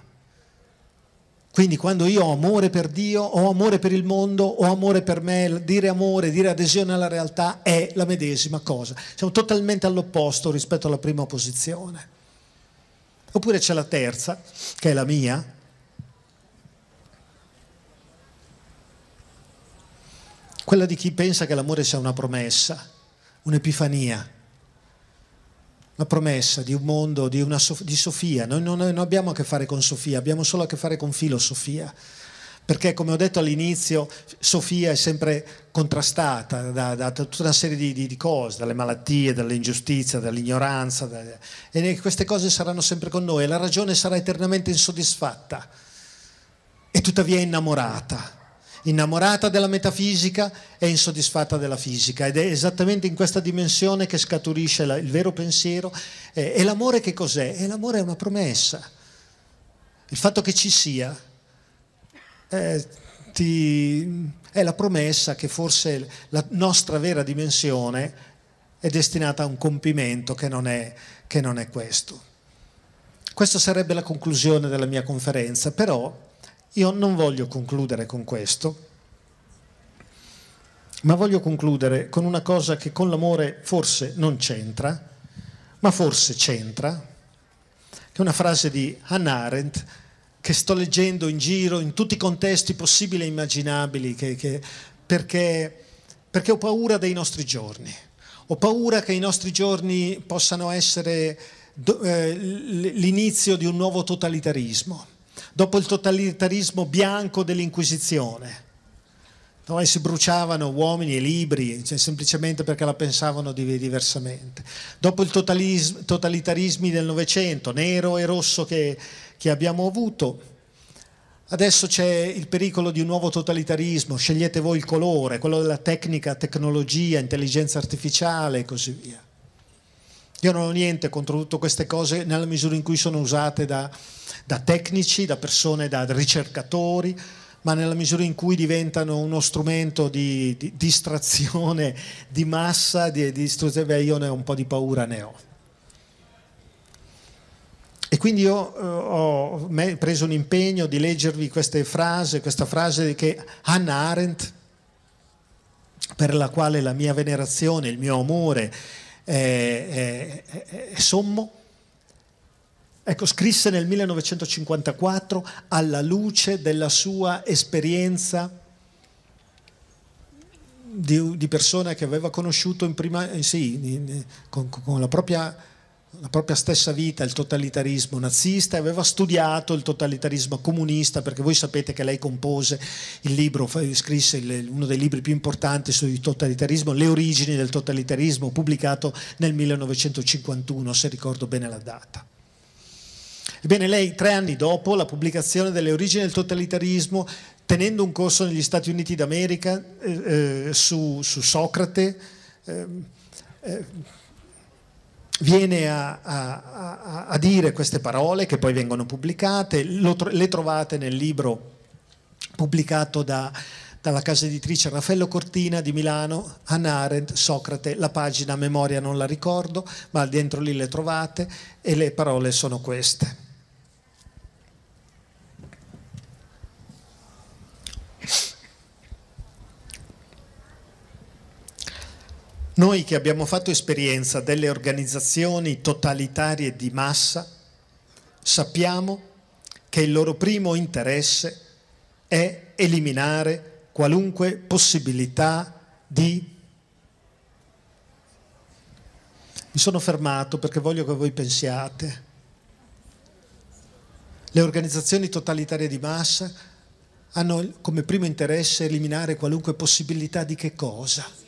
Quindi quando io ho amore per Dio, ho amore per il mondo, ho amore per me, dire amore, dire adesione alla realtà è la medesima cosa. Siamo totalmente all'opposto rispetto alla prima posizione. Oppure c'è la terza, che è la mia. Quella di chi pensa che l'amore sia una promessa, un'epifania, la promessa di un mondo, di, una, di Sofia. Noi non, non abbiamo a che fare con Sofia, abbiamo solo a che fare con filosofia perché come ho detto all'inizio Sofia è sempre contrastata da, da tutta una serie di, di, di, cose, dalle malattie, dall'ingiustizia, dall'ignoranza da, e queste cose saranno sempre con noi e la ragione sarà eternamente insoddisfatta e tuttavia innamorata innamorata della metafisica e insoddisfatta della fisica ed è esattamente in questa dimensione che scaturisce la, il vero pensiero e, e l'amore che cos'è? E l'amore è una promessa. Il fatto che ci sia eh, ti, è la promessa che forse la nostra vera dimensione è destinata a un compimento che non è, che non è questo. Questa sarebbe la conclusione della mia conferenza, però io non voglio concludere con questo, ma voglio concludere con una cosa che con l'amore forse non c'entra, ma forse c'entra, che è una frase di Hannah Arendt che sto leggendo in giro, in tutti i contesti possibili e immaginabili, che, che, perché, perché ho paura dei nostri giorni. Ho paura che i nostri giorni possano essere eh, l'inizio di un nuovo totalitarismo, dopo il totalitarismo bianco dell'Inquisizione, dove si bruciavano uomini e libri cioè, semplicemente perché la pensavano diversamente, dopo i totalitarismi del Novecento, nero e rosso che, che abbiamo avuto. Adesso c'è il pericolo di un nuovo totalitarismo, scegliete voi il colore, quello della tecnica, tecnologia, intelligenza artificiale e così via. Io non ho niente contro tutte queste cose nella misura in cui sono usate da, da tecnici, da persone, da ricercatori, ma nella misura in cui diventano uno strumento di, di distrazione di massa, di, di distruzione, beh, io ne ho un po' di paura, ne ho. E quindi io eh, ho preso un impegno di leggervi queste frasi, questa frase che Hannah Arendt, per la quale la mia venerazione, il mio amore è, è, è, è sommo, Ecco, scrisse nel 1954 alla luce della sua esperienza di, di persona che aveva conosciuto in prima, sì, in, in, con, con la propria la propria stessa vita il totalitarismo nazista, e aveva studiato il totalitarismo comunista, perché voi sapete che lei compose il libro, scrisse uno dei libri più importanti sul totalitarismo, Le origini del totalitarismo, pubblicato nel 1951, se ricordo bene la data. Ebbene, lei tre anni dopo la pubblicazione delle origini del totalitarismo, tenendo un corso negli Stati Uniti d'America eh, eh su, su, Socrate, ehm, eh, viene a, a, a, dire queste parole che poi vengono pubblicate, tro- le trovate nel libro pubblicato da, dalla casa editrice Raffaello Cortina di Milano, Hannah Arendt, Socrate, la pagina memoria non la ricordo, ma dentro lì le trovate e le parole sono queste. Noi che abbiamo fatto esperienza delle organizzazioni totalitarie di massa sappiamo che il loro primo interesse è eliminare qualunque possibilità di... Mi sono fermato perché voglio che voi pensiate. Le organizzazioni totalitarie di massa hanno come primo interesse eliminare qualunque possibilità di che cosa?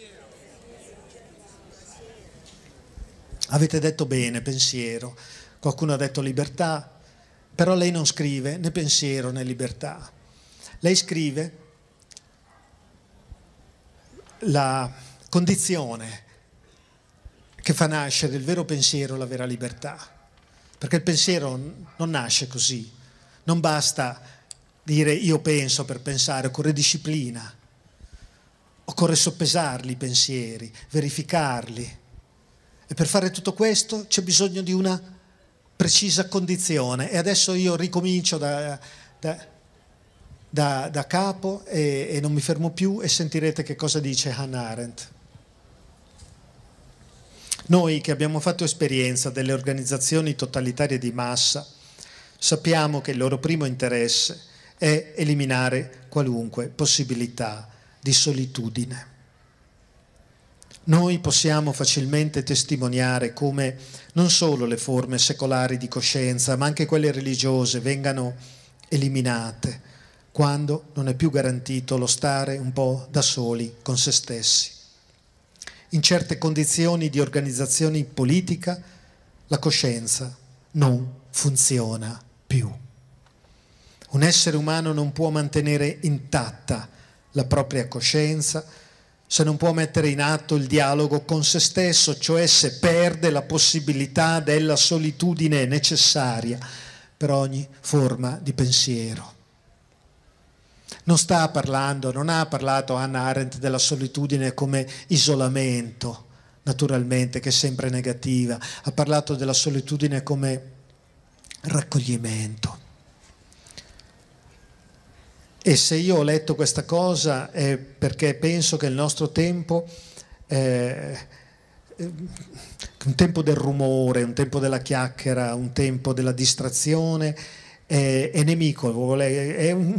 Avete detto bene, pensiero, qualcuno ha detto libertà, però lei non scrive né pensiero né libertà. Lei scrive la condizione che fa nascere il vero pensiero, la vera libertà. Perché il pensiero non nasce così. Non basta dire io penso per pensare, occorre disciplina. Occorre soppesarli i pensieri, verificarli e per fare tutto questo c'è bisogno di una precisa condizione. E adesso io ricomincio da, da, da, da capo e, e non mi fermo più e sentirete che cosa dice Hannah Arendt. Noi che abbiamo fatto esperienza delle organizzazioni totalitarie di massa sappiamo che il loro primo interesse è eliminare qualunque possibilità di solitudine. Noi possiamo facilmente testimoniare come non solo le forme secolari di coscienza, ma anche quelle religiose vengano eliminate quando non è più garantito lo stare un po' da soli con se stessi. In certe condizioni di organizzazione politica la coscienza non funziona più. Un essere umano non può mantenere intatta la propria coscienza, se non può mettere in atto il dialogo con se stesso, cioè se perde la possibilità della solitudine necessaria per ogni forma di pensiero. Non sta parlando, non ha parlato Anna Arendt della solitudine come isolamento, naturalmente, che è sempre negativa, ha parlato della solitudine come raccoglimento e se io ho letto questa cosa è perché penso che il nostro tempo eh, un tempo del rumore, un tempo della chiacchiera, un tempo della distrazione, è, è nemico, è, un,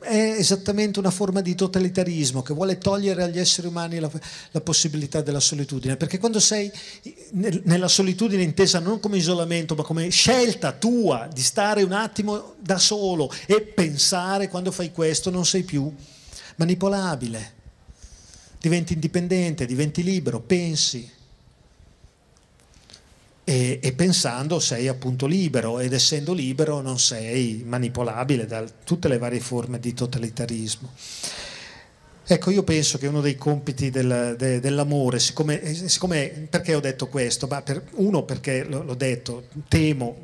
è, esattamente una forma di totalitarismo che vuole togliere agli esseri umani la, la possibilità della solitudine, perché quando sei nel, nella solitudine intesa non come isolamento, ma come scelta tua di stare un attimo da solo e pensare quando fai questo non sei più manipolabile, diventi indipendente, diventi libero, pensi e, e, pensando sei appunto libero ed essendo libero non sei manipolabile da tutte le varie forme di totalitarismo. Ecco, io penso che uno dei compiti del, de, dell'amore, siccome, eh, siccome, perché ho detto questo? ma Per, uno perché l'ho detto, temo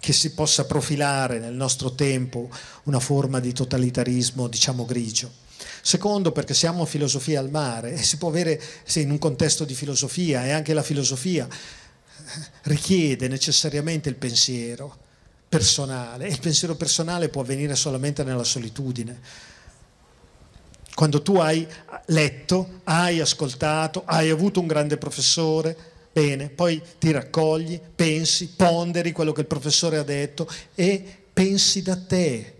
che si possa profilare nel nostro tempo una forma di totalitarismo, diciamo, grigio. Secondo, perché siamo filosofia al mare e si può avere, sì, in un contesto di filosofia e anche la filosofia richiede necessariamente il pensiero personale e il pensiero personale può avvenire solamente nella solitudine. Quando tu hai letto, hai ascoltato, hai avuto un grande professore, bene, poi ti raccogli, pensi, ponderi quello che il professore ha detto e pensi da te,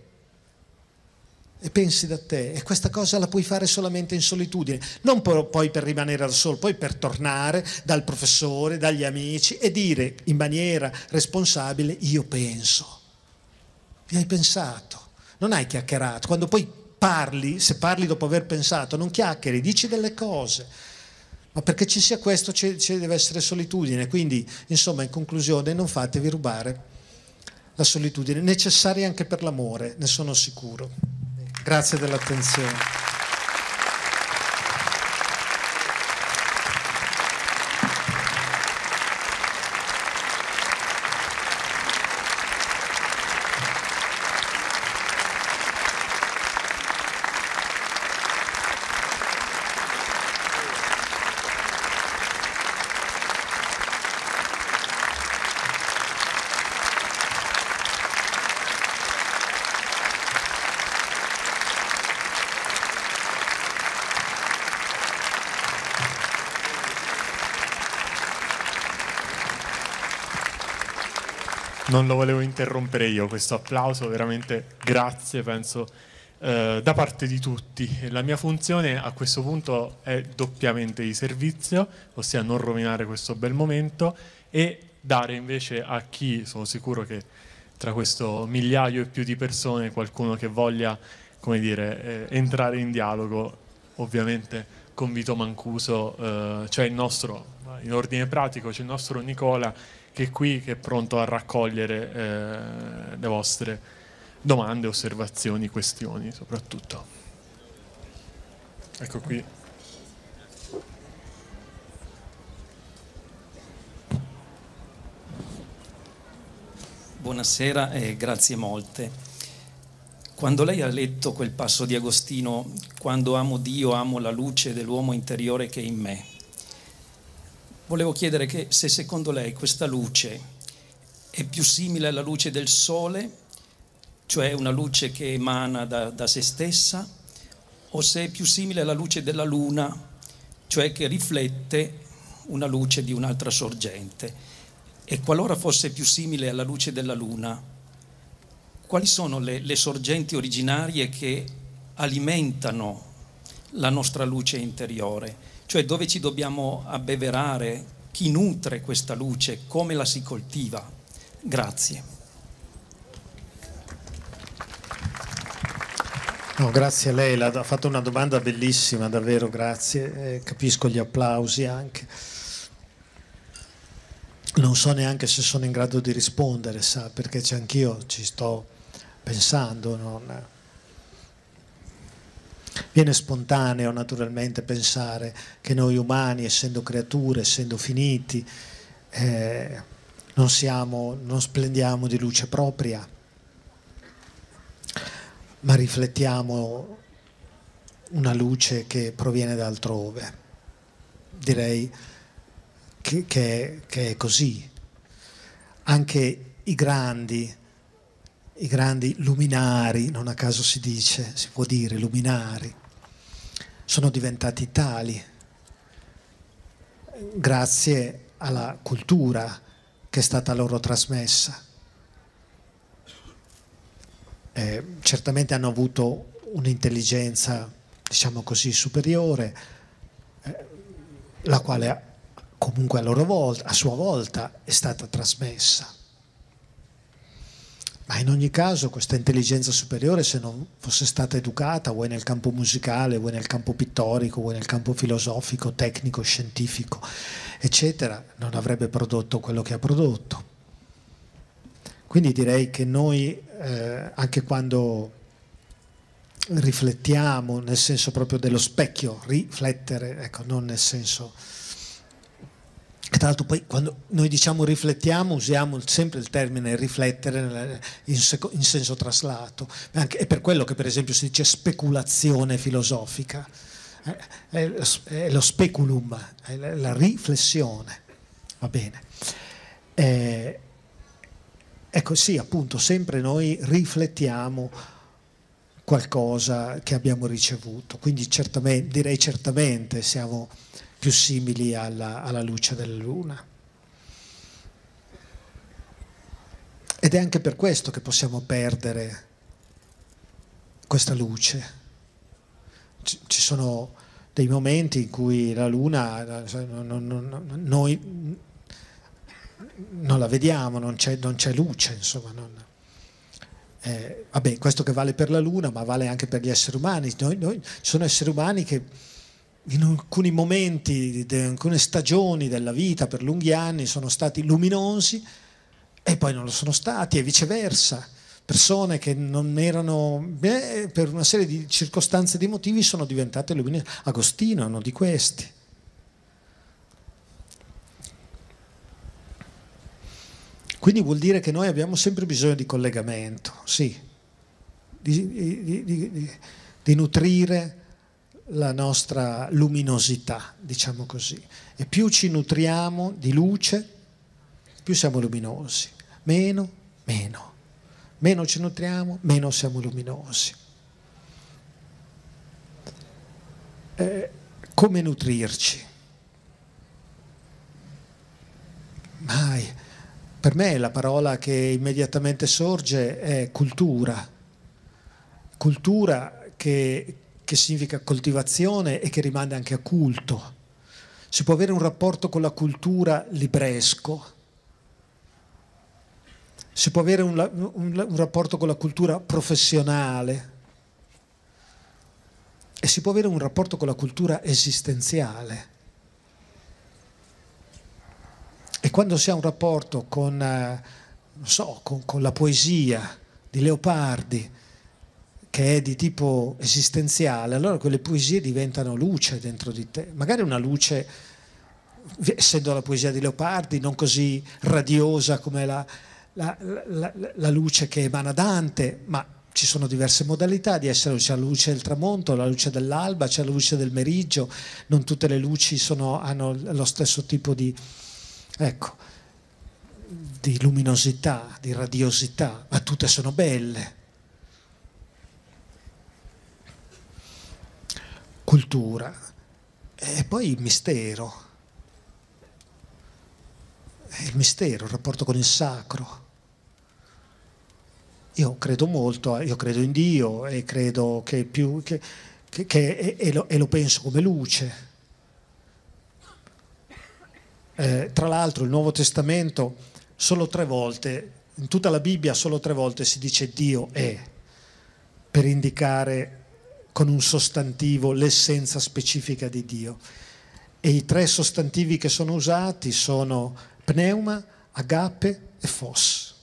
e pensi da te e questa cosa la puoi fare solamente in solitudine, non poi per rimanere da solo, poi per tornare dal professore, dagli amici e dire in maniera responsabile io penso. Vi hai pensato, non hai chiacchierato, quando poi parli, se parli dopo aver pensato, non chiacchieri, dici delle cose. Ma perché ci sia questo ci, ci deve essere solitudine, quindi insomma in conclusione non fatevi rubare la solitudine, necessaria anche per l'amore, ne sono sicuro. Grazie dell'attenzione. non lo volevo interrompere io questo applauso, veramente grazie, penso eh, da parte di tutti. La mia funzione a questo punto è doppiamente di servizio, ossia non rovinare questo bel momento e dare invece a chi, sono sicuro che tra questo migliaio e più di persone qualcuno che voglia come dire, eh, entrare in dialogo, ovviamente con Vito Mancuso, eh, c'è cioè il nostro, in ordine pratico, c'è cioè il nostro Nicola che è qui, che è pronto a raccogliere eh, le vostre domande, osservazioni, questioni soprattutto. Ecco qui. Buonasera e grazie molte. Quando lei ha letto quel passo di Agostino, quando amo Dio, amo la luce dell'uomo interiore che è in me, volevo chiedere che, se secondo lei questa luce è più simile alla luce del sole, cioè una luce che emana da, da se stessa, o se è più simile alla luce della luna, cioè che riflette una luce di un'altra sorgente. E qualora fosse più simile alla luce della luna, quali sono le, le sorgenti originarie che alimentano la nostra luce interiore? cioè dove ci dobbiamo abbeverare, chi nutre questa luce, come la si coltiva. Grazie. No, grazie a lei, ha fatto una domanda bellissima, davvero grazie, eh, capisco gli applausi anche. Non so neanche se sono in grado di rispondere, sa, perché anch'io ci sto pensando. Non Viene spontaneo naturalmente pensare che noi umani, essendo creature, essendo finiti, eh, non, siamo, non splendiamo di luce propria, ma riflettiamo una luce che proviene da altrove. Direi che, che, che è così. Anche i grandi i grandi luminari, non a caso si dice, si può dire luminari, sono diventati tali grazie alla cultura che è stata loro trasmessa. Eh, certamente hanno avuto un'intelligenza, diciamo così, superiore, eh, la quale comunque a, volta, a sua volta è stata trasmessa. Ma in ogni caso questa intelligenza superiore, se non fosse stata educata, vuoi nel campo musicale, vuoi nel campo pittorico, vuoi nel campo filosofico, tecnico, scientifico, eccetera, non avrebbe prodotto quello che ha prodotto. Quindi direi che noi, eh, anche quando riflettiamo, nel senso proprio dello specchio, riflettere, ecco, non nel senso che tra l'altro poi quando noi diciamo riflettiamo usiamo sempre il termine riflettere in, senso traslato, Anche, è per quello che per esempio si dice speculazione filosofica, è, lo speculum, è la riflessione, va bene. Eh, ecco sì, appunto, sempre noi riflettiamo qualcosa che abbiamo ricevuto, quindi certamente, direi certamente siamo più simili alla, alla luce della luna. Ed è anche per questo che possiamo perdere questa luce. Ci sono dei momenti in cui la luna, cioè, noi non la vediamo, non c'è, non c'è luce, insomma. Eh, vabbè, questo che vale per la luna, ma vale anche per gli esseri umani. Noi, noi, sono esseri umani che in alcuni momenti, in alcune stagioni della vita per lunghi anni sono stati luminosi e poi non lo sono stati e viceversa. Persone che non erano, eh, per una serie di circostanze e di motivi sono diventate luminose. Agostino è uno di questi. Quindi vuol dire che noi abbiamo sempre bisogno di collegamento, sì, di, di, di, di nutrire la nostra luminosità, diciamo così. E più ci nutriamo di luce, più siamo luminosi. Meno, meno. Meno ci nutriamo, meno siamo luminosi. Eh, come nutrirci? Mai. Per me la parola che immediatamente sorge è cultura. Cultura che, che significa coltivazione e che rimane anche a culto. Si può avere un rapporto con la cultura libresco, si può avere un, un, un rapporto con la cultura professionale e si può avere un rapporto con la cultura esistenziale. E quando si ha un rapporto con, eh, so, con, con la poesia di Leopardi, che è di tipo esistenziale, allora quelle poesie diventano luce dentro di te, magari una luce, essendo la poesia di Leopardi, non così radiosa come la, la, la, la luce che emana Dante, ma ci sono diverse modalità di essere, c'è la luce del tramonto, la luce dell'alba, c'è la luce del meriggio, non tutte le luci sono, hanno lo stesso tipo di, ecco, di luminosità, di radiosità, ma tutte sono belle cultura. E poi il mistero, il mistero, il rapporto con il sacro. Io credo molto, eh, io credo in Dio e credo che più... Che, che, che, e, lo, e, lo, penso come luce. Eh, tra l'altro il Nuovo Testamento solo tre volte, in tutta la Bibbia solo tre volte si dice Dio è, per indicare con un sostantivo l'essenza specifica di Dio. E i tre sostantivi che sono usati sono pneuma, agape e fos.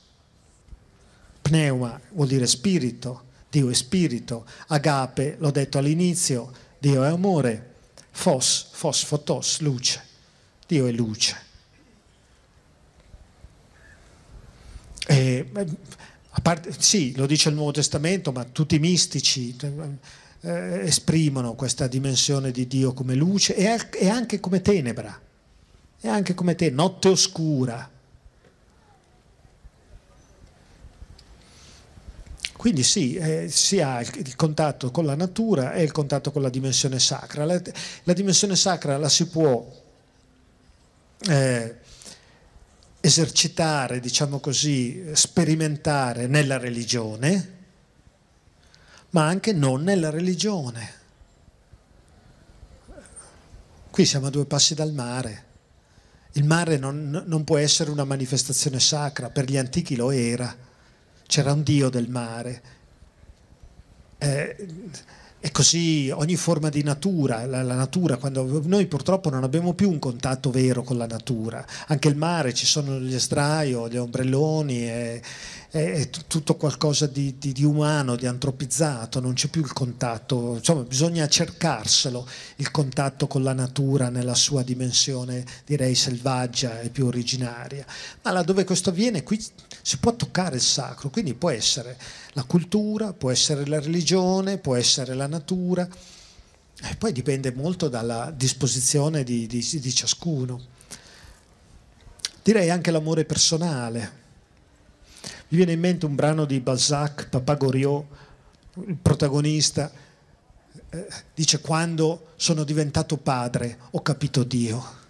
Pneuma vuol dire spirito, Dio è spirito, agape, l'ho detto all'inizio, Dio è amore, fos, fos, fotos, luce, Dio è luce. E, parte, sì, lo dice il Nuovo Testamento, ma tutti i mistici, eh, esprimono questa dimensione di Dio come luce e, e anche come tenebra, e anche come te, notte oscura. Quindi sì, eh, si ha il, il, contatto con la natura e il contatto con la dimensione sacra. La, la dimensione sacra la si può eh, esercitare, diciamo così, sperimentare nella religione, ma anche non nella religione. Qui siamo a due passi dal mare. Il mare non, non può essere una manifestazione sacra, per gli antichi lo era. C'era un dio del mare. Eh, e così ogni forma di natura, la, la, natura, quando noi purtroppo non abbiamo più un contatto vero con la natura, anche il mare, ci sono gli estraio, gli ombrelloni, è, è, è tutto qualcosa di, di, di, umano, di antropizzato, non c'è più il contatto, insomma bisogna cercarselo, il contatto con la natura nella sua dimensione direi selvaggia e più originaria. Ma laddove questo avviene qui si può toccare il sacro, quindi può essere la cultura, può essere la religione, può essere la natura, e poi dipende molto dalla disposizione di, di, di ciascuno. Direi anche l'amore personale. Mi viene in mente un brano di Balzac, Papà Goriot, il protagonista, eh, dice quando sono diventato padre ho capito Dio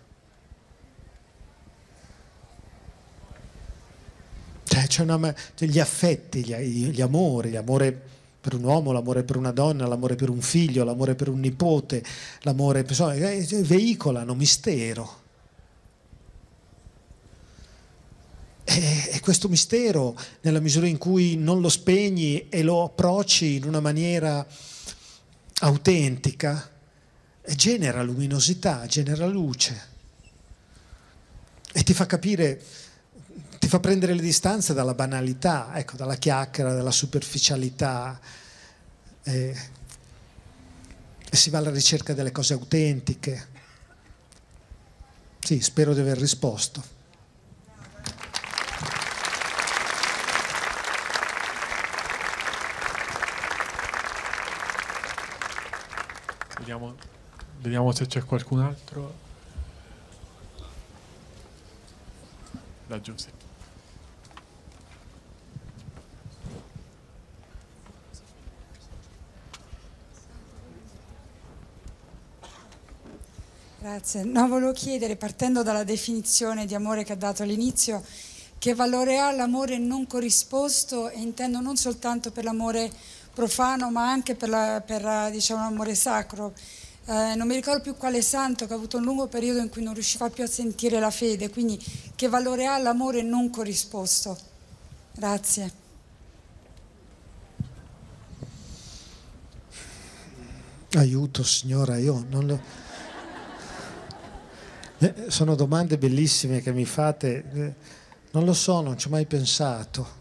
Cioè, c'è una, cioè gli affetti, gli, gli amori, l'amore per un uomo, l'amore per una donna, l'amore per un figlio, l'amore per un nipote, l'amore per... Insomma, eh, cioè, veicolano mistero. E, questo mistero, nella misura in cui non lo spegni e lo approcci in una maniera autentica, eh, genera luminosità, genera luce e ti fa capire ti fa prendere le distanze dalla banalità, ecco, dalla chiacchiera, dalla superficialità. E, eh, e si va alla ricerca delle cose autentiche. Sì, spero di aver risposto. Vediamo, vediamo, se c'è qualcun altro. Da Giuseppe. Grazie. No, volevo chiedere, partendo dalla definizione di amore che ha dato all'inizio, che valore ha l'amore non corrisposto e intendo non soltanto per l'amore profano ma anche per, diciamo, l'amore la, diciamo, sacro. Eh, non mi ricordo più quale santo che ha avuto un lungo periodo in cui non riusciva più a sentire la fede, quindi che valore ha l'amore non corrisposto? Grazie. Aiuto signora, io non lo... Eh, sono domande bellissime che mi fate. Eh, non lo so, non ci ho mai pensato.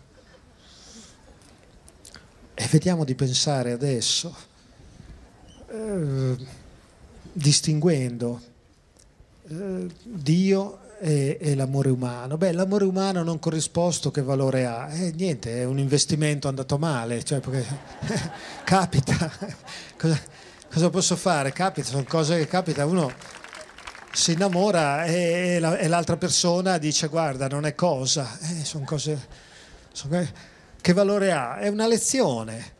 E vediamo di pensare adesso, eh, distinguendo eh, Dio e, e, l'amore umano. Beh, l'amore umano non corrisposto che valore ha? Eh, niente, è un investimento andato male, cioè, perché, capita. cosa, cosa posso fare? Capita, sono cose che capita. Uno si innamora e, e l'altra persona dice guarda non è cosa, eh, sono cose son, che valore ha, è una lezione,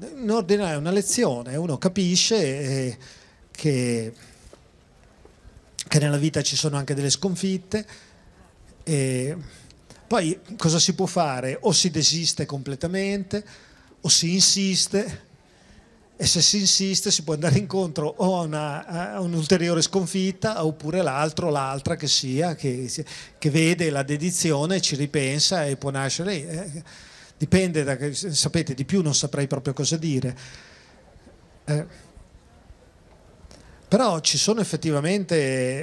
in ordine è una lezione, uno capisce eh, che, che, nella vita ci sono anche delle sconfitte. E poi cosa si può fare? O si desiste completamente, o si insiste, e se si insiste si può andare incontro o a, una, a un'ulteriore sconfitta oppure l'altro, l'altra che sia, che, che, vede la dedizione, ci ripensa e può nascere. Eh, dipende da che, sapete di più, non saprei proprio cosa dire. Eh, però ci sono effettivamente,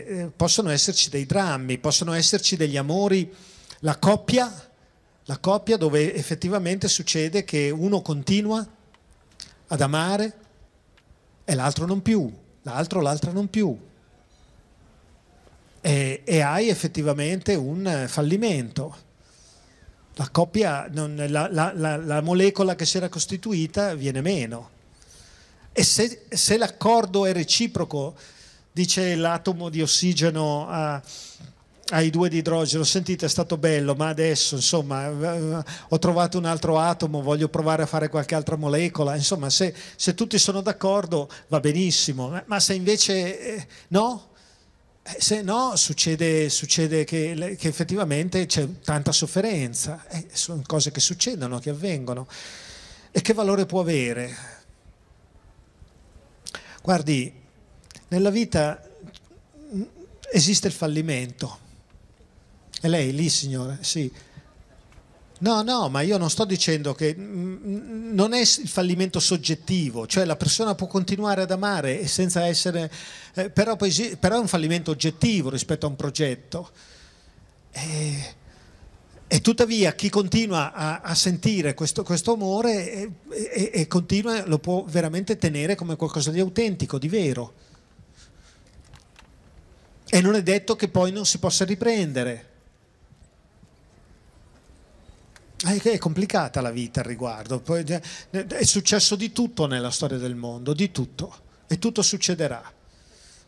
eh, possono esserci dei drammi, possono esserci degli amori, la coppia, la coppia dove effettivamente succede che uno continua ad amare e l'altro non più, l'altro, l'altra non più. E, e hai effettivamente un eh, fallimento. La coppia, non, la, la, la, la, molecola che si era costituita viene meno. E se, se l'accordo è reciproco, dice l'atomo di ossigeno a ai due di idrogeno, sentite è stato bello, ma adesso insomma eh, eh, ho trovato un altro atomo, voglio provare a fare qualche altra molecola, insomma se, se tutti sono d'accordo va benissimo, ma se invece eh, no, eh, se no succede, succede che, che, effettivamente c'è tanta sofferenza, eh, sono cose che succedono, che avvengono. E che valore può avere? Guardi, nella vita mm, esiste il fallimento è lei, lì signore? sì. No, no, ma io non sto dicendo che non è il fallimento soggettivo, cioè la persona può continuare ad amare senza essere, eh, però, poi, però, è un fallimento oggettivo rispetto a un progetto. E, eh, e tuttavia chi continua a, a sentire questo, questo amore eh, e, e, e continua lo può veramente tenere come qualcosa di autentico, di vero. E non è detto che poi non si possa riprendere. Eh, è complicata la vita al riguardo, eh, eh, è successo di tutto nella storia del mondo, di tutto, e tutto succederà.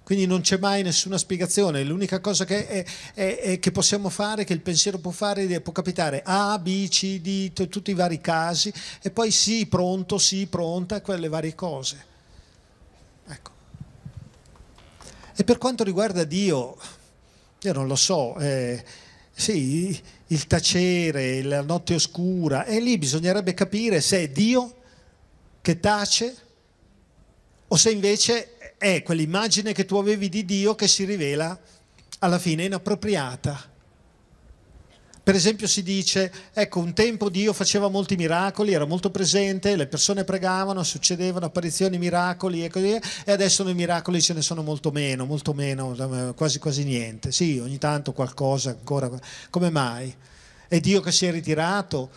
Quindi non c'è mai nessuna spiegazione, l'unica cosa che, è, è, è che, possiamo fare, che il pensiero può fare, può capitare A, B, C, D, tutti i vari casi, e poi sì, pronto, sì, pronta, quelle varie cose. Ecco. E per quanto riguarda Dio, io non lo so, eh, sì, il tacere, la notte oscura, e lì bisognerebbe capire se è Dio che tace o se invece è quell'immagine che tu avevi di Dio che si rivela alla fine inappropriata. Per esempio si dice, ecco, un tempo Dio faceva molti miracoli, era molto presente, le persone pregavano, succedevano apparizioni, miracoli e così via, e adesso nei miracoli ce ne sono molto meno, molto meno, quasi quasi niente. Sì, ogni tanto qualcosa ancora. Come mai? È Dio che si è ritirato?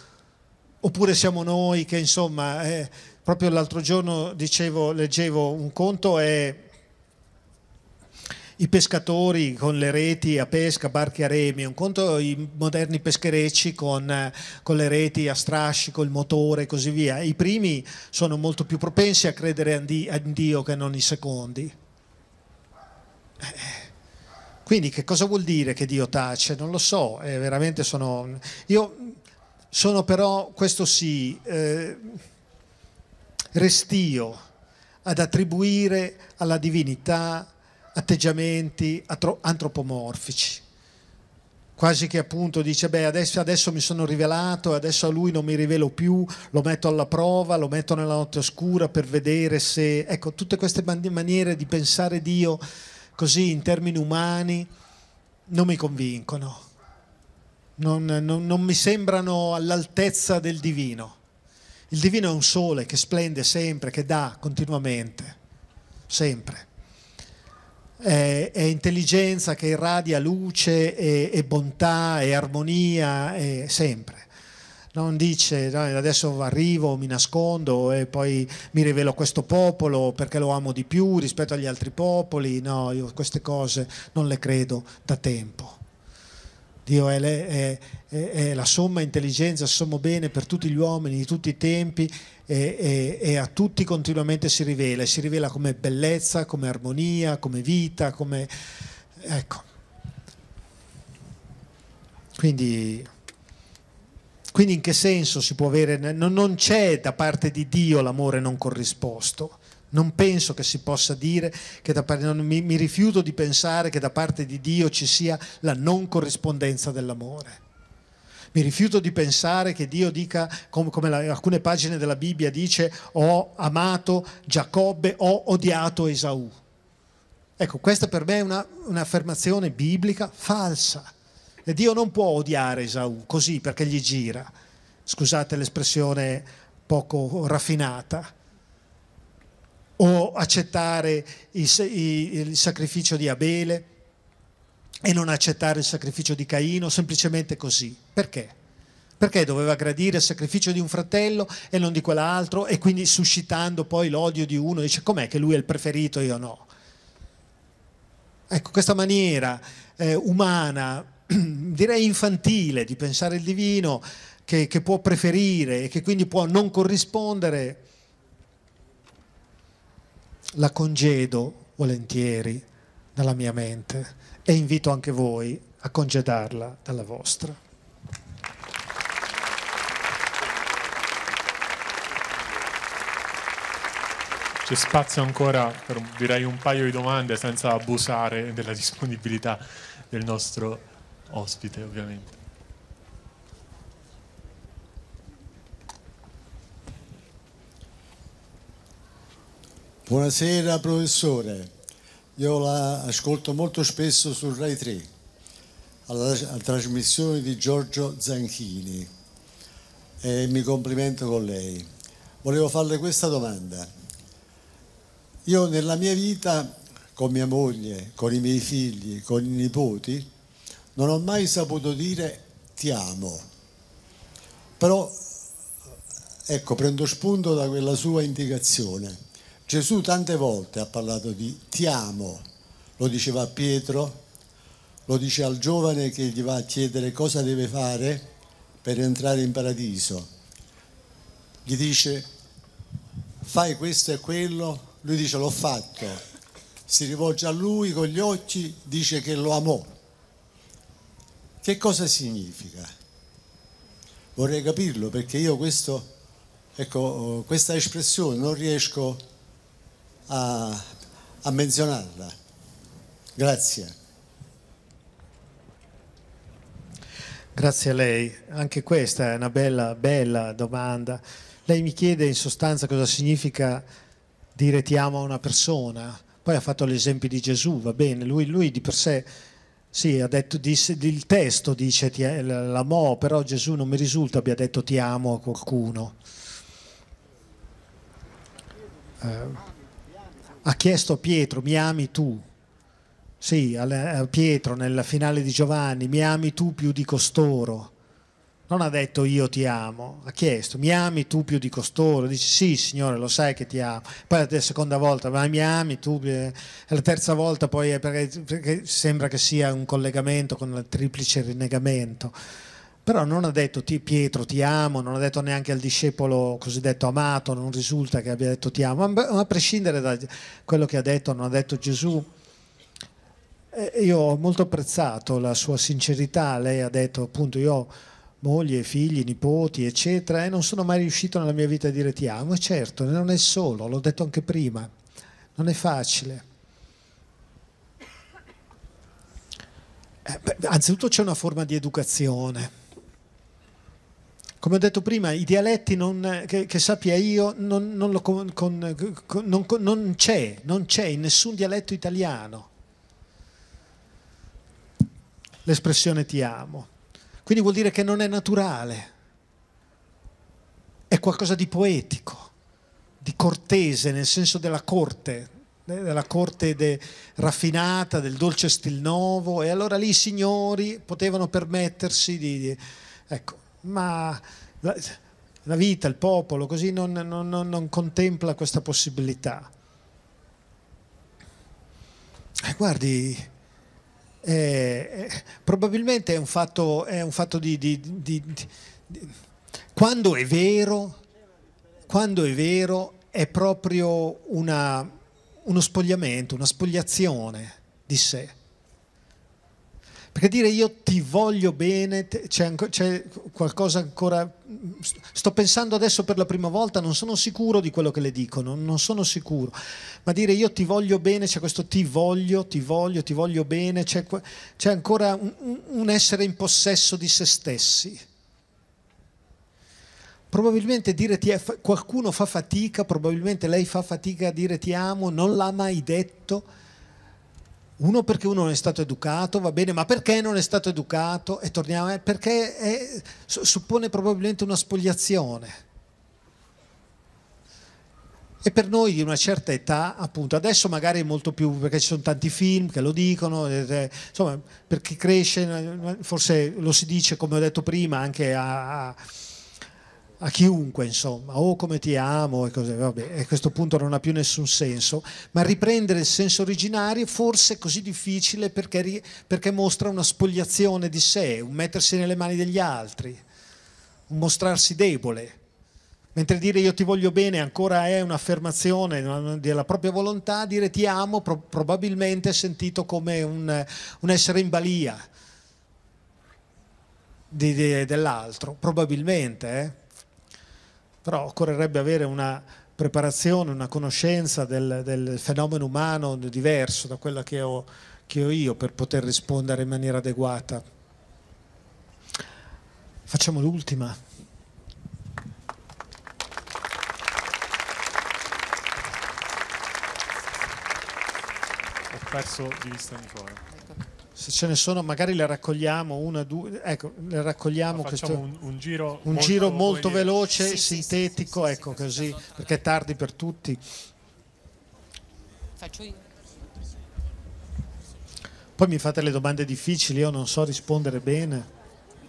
Oppure siamo noi che, insomma, eh, proprio l'altro giorno dicevo, leggevo un conto e i pescatori con le reti a pesca, barche a remi, un conto i moderni pescherecci con, eh, con le reti a strascico, il motore e così via. I primi sono molto più propensi a credere in Dio che non i secondi. Eh, quindi che cosa vuol dire che Dio tace? Non lo so, eh, veramente sono... Io sono però, questo sì, eh, restio ad attribuire alla divinità atteggiamenti antropomorfici. Quasi che appunto dice, beh, adesso, adesso mi sono rivelato adesso a lui non mi rivelo più, lo metto alla prova, lo metto nella notte oscura per vedere se... Ecco, tutte queste maniere di pensare Dio così in termini umani non mi convincono, non, non, non mi sembrano all'altezza del divino. Il divino è un sole che splende sempre, che dà continuamente, sempre è, è intelligenza che irradia luce e, e bontà e armonia e sempre non dice no, adesso arrivo, mi nascondo e poi mi rivelo a questo popolo perché lo amo di più rispetto agli altri popoli, no, io queste cose non le credo da tempo. Dio è, è, è, la somma intelligenza, il sommo bene per tutti gli uomini di tutti i tempi e, e, e, a tutti continuamente si rivela, si rivela come bellezza, come armonia, come vita, come... ecco. Quindi, quindi in che senso si può avere... Non, non c'è da parte di Dio l'amore non corrisposto. Non penso che si possa dire che da parte, non, mi, mi rifiuto di pensare che da parte di Dio ci sia la non corrispondenza dell'amore mi rifiuto di pensare che Dio dica, come, come la, alcune pagine della Bibbia dice, ho amato Giacobbe, ho odiato Esaù. Ecco, questa per me è una, un'affermazione biblica falsa. E Dio non può odiare Esaù così perché gli gira. Scusate l'espressione poco raffinata o accettare il, sacrificio di Abele e non accettare il sacrificio di Caino semplicemente così. Perché? Perché doveva gradire il sacrificio di un fratello e non di quell'altro e quindi suscitando poi l'odio di uno dice com'è che lui è il preferito, e io no. Ecco, questa maniera eh, umana, direi infantile, di pensare il divino che, che può preferire e che quindi può non corrispondere, la congedo volentieri dalla mia mente e invito anche voi a congedarla dalla vostra. C'è spazio ancora per direi un paio di domande senza abusare della disponibilità del nostro ospite ovviamente. Buonasera professore. Io la ascolto molto spesso sul Rai 3, alla, alla trasmissione di Giorgio Zanchini e mi complimento con lei. Volevo farle questa domanda. Io nella mia vita, con mia moglie, con i miei figli, con i nipoti, non ho mai saputo dire ti amo. Però, ecco, prendo spunto da quella sua indicazione Gesù tante volte ha parlato di ti amo, lo diceva a Pietro, lo dice al giovane che gli va a chiedere cosa deve fare per entrare in paradiso. Gli dice fai questo e quello, lui dice l'ho fatto, si rivolge a lui con gli occhi, dice che lo amò. Che cosa significa? Vorrei capirlo perché io questo, ecco, questa espressione non riesco a a, a menzionarla. Grazie. Grazie a lei. Anche questa è una bella, bella domanda. Lei mi chiede in sostanza cosa significa dire ti amo a una persona. Poi ha fatto l'esempio di Gesù, va bene, lui, lui di per sé, sì, detto, disse, il testo dice ti, amo, però Gesù non mi risulta abbia detto ti amo a qualcuno. Eh ha chiesto a Pietro, mi ami tu? Sì, a Pietro nella finale di Giovanni, mi ami tu più di costoro? Non ha detto io ti amo, ha chiesto, mi ami tu più di costoro? Dice sì signore, lo sai che ti amo. Poi la seconda volta, ma mi ami tu? E la terza volta poi perché, perché sembra che sia un collegamento con il triplice rinnegamento però non ha detto ti, Pietro ti amo, non ha detto neanche al discepolo cosiddetto amato, non risulta che abbia detto ti amo, ma a prescindere da quello che ha detto, non ha detto Gesù. Eh, io ho molto apprezzato la sua sincerità, lei ha detto appunto io ho moglie, figli, nipoti, eccetera, e non sono mai riuscito nella mia vita a dire ti amo, e certo, non è solo, l'ho detto anche prima, non è facile. Eh, beh, anzitutto c'è una forma di educazione come ho detto prima, i dialetti non, che, che, sappia io non, non, lo, con, con, non, c'è, non c'è in nessun dialetto italiano l'espressione ti amo. Quindi vuol dire che non è naturale, è qualcosa di poetico, di cortese nel senso della corte, eh, della corte de, raffinata, del dolce stil stilnovo e allora lì i signori potevano permettersi di... di ecco, ma la, la vita, il popolo, così non, non, non contempla questa possibilità. Eh, guardi, eh, eh, probabilmente è un fatto, è un fatto di, di, di, di quando è vero, quando è vero è proprio una, uno spogliamento, una spogliazione di sé. Perché dire io ti voglio bene, c'è, c'è, qualcosa ancora... Sto pensando adesso per la prima volta, non sono sicuro di quello che le dico, non, non sono sicuro. Ma dire io ti voglio bene, c'è questo ti voglio, ti voglio, ti voglio bene, c'è, c'è ancora un, un essere in possesso di se stessi. Probabilmente dire ti è, qualcuno fa fatica, probabilmente lei fa fatica a dire ti amo, non l'ha mai detto uno perché uno non è stato educato, va bene, ma perché non è stato educato? E torniamo, eh, perché è, suppone probabilmente una spogliazione. E per noi di una certa età, appunto, adesso magari molto più perché ci sono tanti film che lo dicono, eh, eh, insomma, per chi cresce, forse lo si dice, come ho detto prima, anche a, a a chiunque, insomma, o oh, come ti amo e cose, vabbè, a questo punto non ha più nessun senso, ma riprendere il senso originario forse è così difficile perché, perché mostra una spogliazione di sé, un mettersi nelle mani degli altri, un mostrarsi debole. Mentre dire io ti voglio bene ancora è un'affermazione della propria volontà, dire ti amo pro- probabilmente è sentito come un, un essere in balia di, di, dell'altro, probabilmente. Eh? però occorrerebbe avere una preparazione, una conoscenza del, del fenomeno umano diverso da quella che ho, che ho io per poter rispondere in maniera adeguata. Facciamo l'ultima. Ho perso di vista Nicola se ce ne sono, magari le raccogliamo una, due, ecco, le raccogliamo. Facciamo questo, un, un, giro, un molto, giro molto veloce, sì, sintetico, sì, sì, ecco così, perché è tardi per tutti. Faccio io. Poi mi fate le domande difficili, io non so rispondere bene.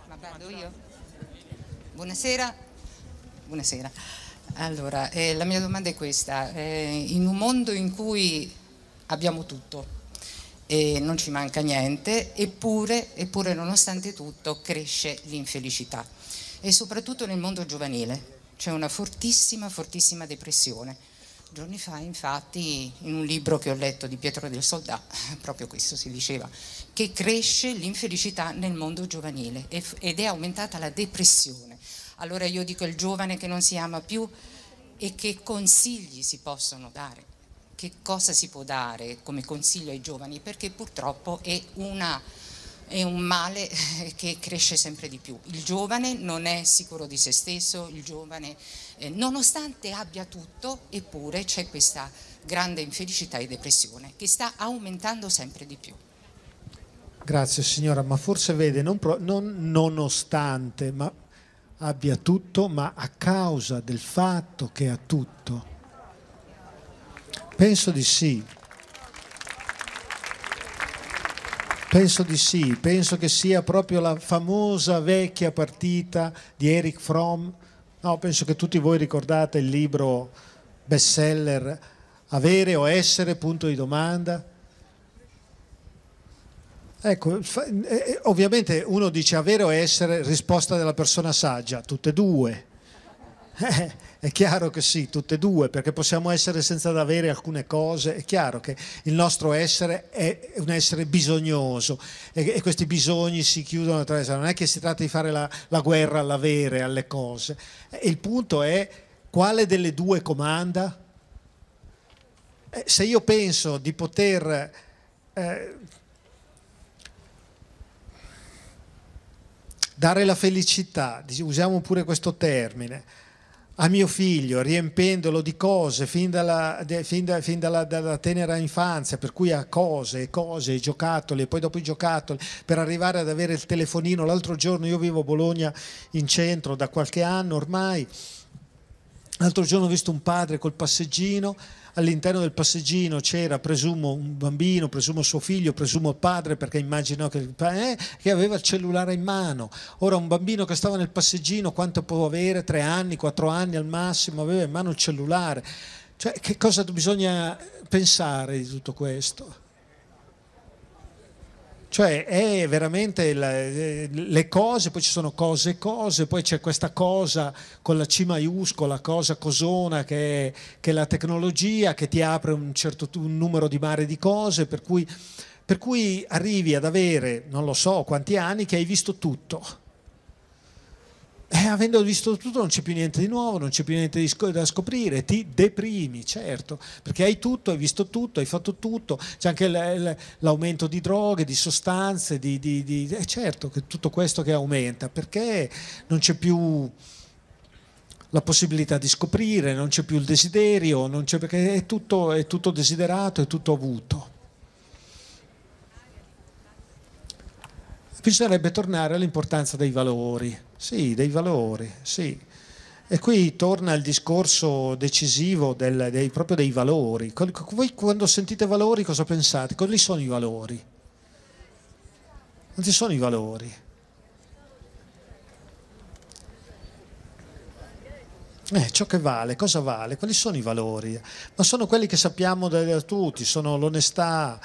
Ma vado io. Buonasera. Buonasera. Allora, eh, la mia domanda è questa. Eh, in un mondo in cui abbiamo tutto, e non ci manca niente, eppure, eppure nonostante tutto cresce l'infelicità e soprattutto nel mondo giovanile c'è una fortissima, fortissima depressione. Giorni fa, infatti, in un libro che ho letto di Pietro del Soldà, proprio questo si diceva, che cresce l'infelicità nel mondo giovanile ed è aumentata la depressione. Allora io dico il giovane che non si ama più e che consigli si possono dare che cosa si può dare come consiglio ai giovani, perché purtroppo è, una, è un male eh, che cresce sempre di più. Il giovane non è sicuro di se stesso, il giovane eh, nonostante abbia tutto, eppure c'è questa grande infelicità e depressione che sta aumentando sempre di più. Grazie signora, ma forse vede, non, pro, non, nonostante, ma abbia tutto, ma a causa del fatto che ha tutto, Penso di sì. Penso di sì, penso che sia proprio la famosa vecchia partita di Eric Fromm. No, penso che tutti voi ricordate il libro bestseller Avere o essere, punto di domanda. Ecco, eh, eh, ovviamente uno dice avere o essere, risposta della persona saggia, tutte e due. Eh, è chiaro che sì, tutte e due, perché possiamo essere senza avere alcune cose, è chiaro che il nostro essere è un essere bisognoso e, e questi bisogni si chiudono attraverso, non è che si tratta di fare la, la guerra all'avere, alle cose, e eh, il punto è quale delle due comanda? Eh, se io penso di poter... Eh, dare la felicità, usiamo pure questo termine, a mio figlio, riempendolo di cose fin, dalla, de, fin, da, fin dalla, dalla, tenera infanzia, per cui ha cose e cose, i giocattoli e poi dopo i giocattoli, per arrivare ad avere il telefonino. L'altro giorno io vivo a Bologna in centro da qualche anno ormai, l'altro giorno ho visto un padre col passeggino, all'interno del passeggino c'era, presumo, un bambino, presumo suo figlio, presumo il padre, perché immagino che, eh, che, aveva il cellulare in mano. Ora un bambino che stava nel passeggino, quanto può avere? Tre anni, quattro anni al massimo, aveva in mano il cellulare. Cioè, che cosa bisogna pensare di tutto questo? Cioè è veramente la, eh, le cose, poi ci sono cose e cose, poi c'è questa cosa con la C maiuscola, cosa cosona che è, che è la tecnologia che ti apre un certo un numero di mare di cose, per cui, per cui arrivi ad avere non lo so quanti anni che hai visto tutto eh, avendo visto tutto non c'è più niente di nuovo, non c'è più niente sc- da scoprire, ti deprimi, certo, perché hai tutto, hai visto tutto, hai fatto tutto, c'è anche l- l- l'aumento di droghe, di sostanze, di, di, di... è eh, certo che tutto questo che aumenta, perché non c'è più la possibilità di scoprire, non c'è più il desiderio, perché è tutto, è tutto desiderato, è tutto avuto. bisognerebbe tornare all'importanza dei valori, sì, dei valori, sì. E qui torna il discorso decisivo del, dei, proprio dei valori. Voi quando sentite valori cosa pensate? Quali sono i valori. Non sono i valori. Eh, ciò che vale, cosa vale? Quali sono i valori? Ma sono quelli che sappiamo da tutti, sono l'onestà,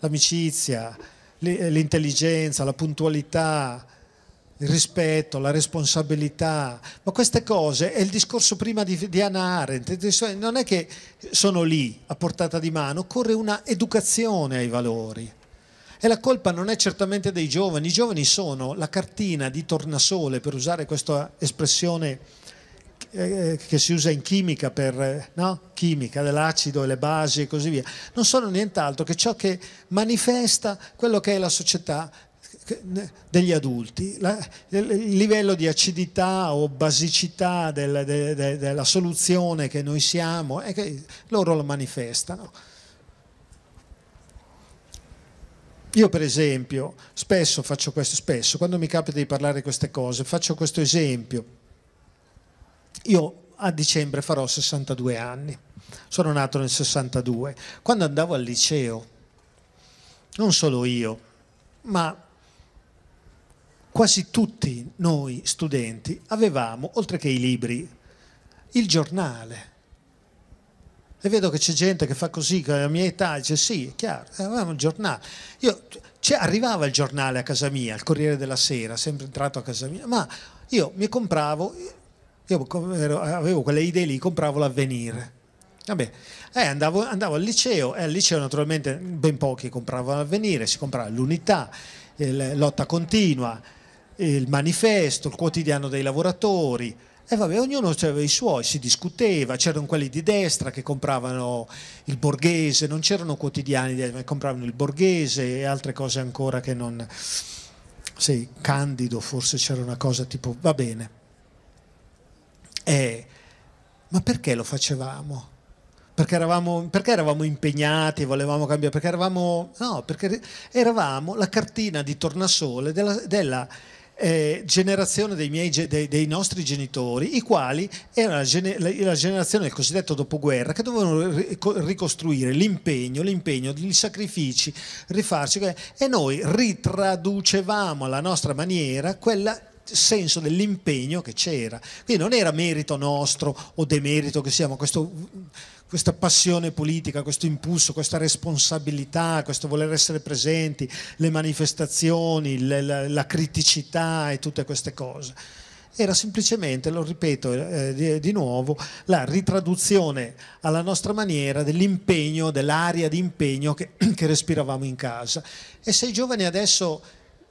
l'amicizia, l'intelligenza, la puntualità, il rispetto, la responsabilità, ma queste cose è il discorso prima di, di Anna Arendt, non è che sono lì a portata di mano, occorre una educazione ai valori. E la colpa non è certamente dei giovani, i giovani sono la cartina di tornasole, per usare questa espressione eh, che si usa in chimica per no? chimica dell'acido e le basi e così via, non sono nient'altro che ciò che manifesta quello che è la società degli adulti, il livello di acidità o basicità del, della soluzione che noi siamo e che loro lo manifestano. Io per esempio, spesso faccio questo, spesso quando mi capita di parlare di queste cose, faccio questo esempio io a dicembre farò 62 anni, sono nato nel 62. Quando andavo al liceo, non solo io, ma quasi tutti noi studenti avevamo, oltre che i libri, il giornale. E vedo che c'è gente che fa così, che alla mia età dice sì, è chiaro, avevamo il giornale. Io, arrivava il giornale a casa mia, il Corriere della Sera, sempre entrato a casa mia, ma io mi compravo io avevo quelle idee lì, compravo l'avvenire. Vabbè, eh, andavo, andavo, al liceo e eh, al liceo naturalmente ben pochi compravano l'avvenire, si comprava l'unità, eh, lotta continua, il manifesto, il quotidiano dei lavoratori. E vabbè, ognuno aveva i suoi, si discuteva, c'erano quelli di destra che compravano il borghese, non c'erano quotidiani che compravano il borghese e altre cose ancora che non... Sì, Candido forse c'era una cosa tipo, va bene. Eh, ma perché lo facevamo? Perché eravamo, perché eravamo, impegnati, volevamo cambiare, perché eravamo, no, perché eravamo la cartina di tornasole della, della eh, generazione dei, miei, dei, dei, nostri genitori, i quali era la, la, generazione del cosiddetto dopoguerra che dovevano ricostruire l'impegno, l'impegno, i sacrifici, rifarci e noi ritraducevamo alla nostra maniera quella senso dell'impegno che c'era. Quindi non era merito nostro o demerito che siamo, questo, questa passione politica, questo impulso, questa responsabilità, questo voler essere presenti, le manifestazioni, le, la, la criticità e tutte queste cose. Era semplicemente, lo ripeto eh, di, di nuovo, la ritraduzione alla nostra maniera dell'impegno, dell'aria di impegno che, che respiravamo in casa. E se i giovani adesso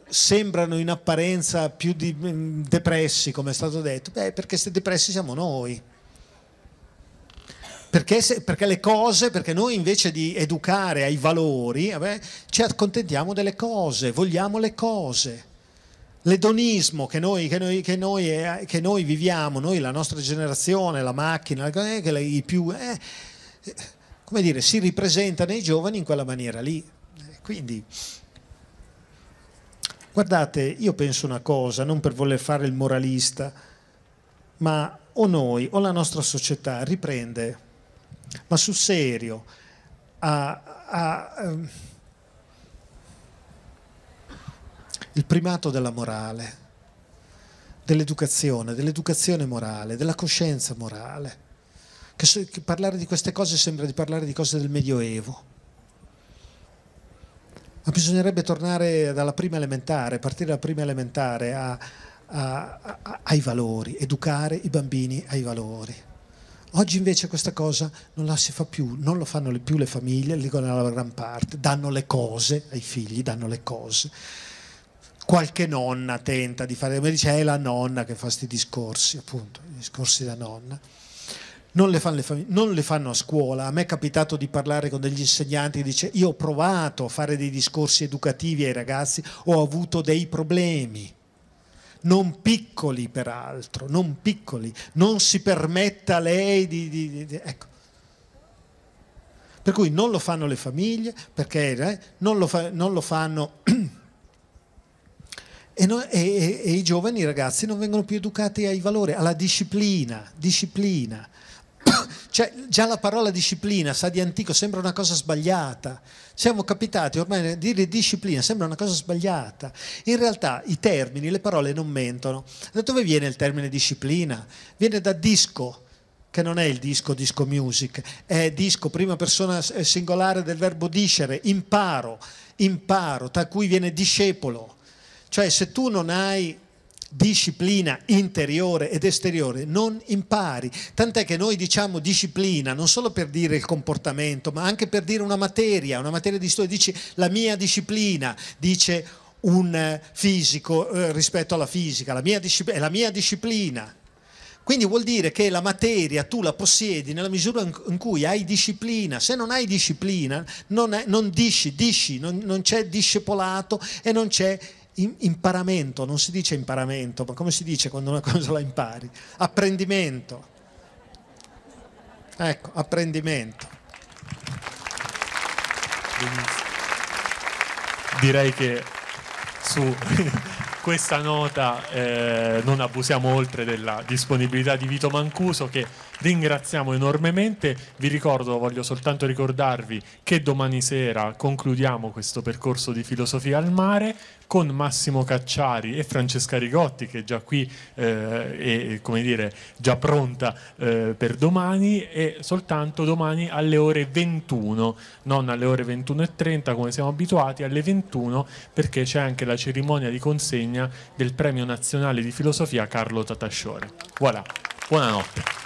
sembrano in apparenza più di, mm, depressi, come è stato detto? Beh, perché se depressi siamo noi. Perché, se, perché, le cose, perché noi invece di educare ai valori, vabbè, ci accontentiamo delle cose, vogliamo le cose. L'edonismo che noi, che, noi, che, noi, eh, che noi, viviamo, noi, la nostra generazione, la macchina, eh, che i più, eh, eh, come dire, si ripresenta nei giovani in quella maniera lì. Quindi, Guardate, io penso una cosa, non per voler fare il moralista, ma o noi o la nostra società riprende, ma sul serio, a, a, um, il primato della morale, dell'educazione, dell'educazione morale, della coscienza morale. Che, che parlare di queste cose sembra di parlare di cose del Medioevo ma bisognerebbe tornare dalla prima elementare, partire dalla prima elementare a, a, a, ai valori, educare i bambini ai valori. Oggi invece questa cosa non la si fa più, non lo fanno più le famiglie, dico nella gran parte, danno le cose ai figli, danno le cose. Qualche nonna tenta di fare, come dice è la nonna che fa questi discorsi, appunto, i discorsi da nonna non le, fanno le famiglie, non le fanno a scuola. A me è capitato di parlare con degli insegnanti che dice io ho provato a fare dei discorsi educativi ai ragazzi, ho avuto dei problemi non piccoli peraltro, non piccoli, non si permetta lei di... di, di ecco. Per cui non lo fanno le famiglie, perché eh, non, lo fa, non, lo fanno... e, no, e, e, e, i giovani ragazzi non vengono più educati ai valori, alla disciplina, disciplina. Cioè, già la parola disciplina sa di antico, sembra una cosa sbagliata. Siamo capitati ormai a dire disciplina, sembra una cosa sbagliata. In realtà i termini, le parole non mentono. Da dove viene il termine disciplina? Viene da disco, che non è il disco disco music, è disco prima persona singolare del verbo discere, imparo, imparo, da cui viene discepolo. Cioè se tu non hai disciplina interiore ed esteriore non impari. Tant'è che noi diciamo disciplina non solo per dire il comportamento, ma anche per dire una materia, una materia di studio. Dici la mia disciplina, dice un fisico eh, rispetto alla fisica, la mia è la mia disciplina. Quindi vuol dire che la materia tu la possiedi nella misura in cui hai disciplina. Se non hai disciplina, non, è, non disci, disci, non, non c'è discepolato e non c'è imparamento, non si dice imparamento, ma come si dice quando una cosa la impari? Apprendimento. Ecco, apprendimento. Direi che su questa nota eh, non abusiamo oltre della disponibilità di Vito Mancuso che ringraziamo enormemente. Vi ricordo, voglio soltanto ricordarvi che domani sera concludiamo questo percorso di filosofia al mare con Massimo Cacciari e Francesca Rigotti che è già qui eh, è come dire, già pronta eh, per domani e soltanto domani alle ore 21, non alle ore 21 e 30 come siamo abituati, alle 21 perché c'è anche la cerimonia di consegna del Premio Nazionale di Filosofia Carlo Tatasciore. Voilà, buonanotte.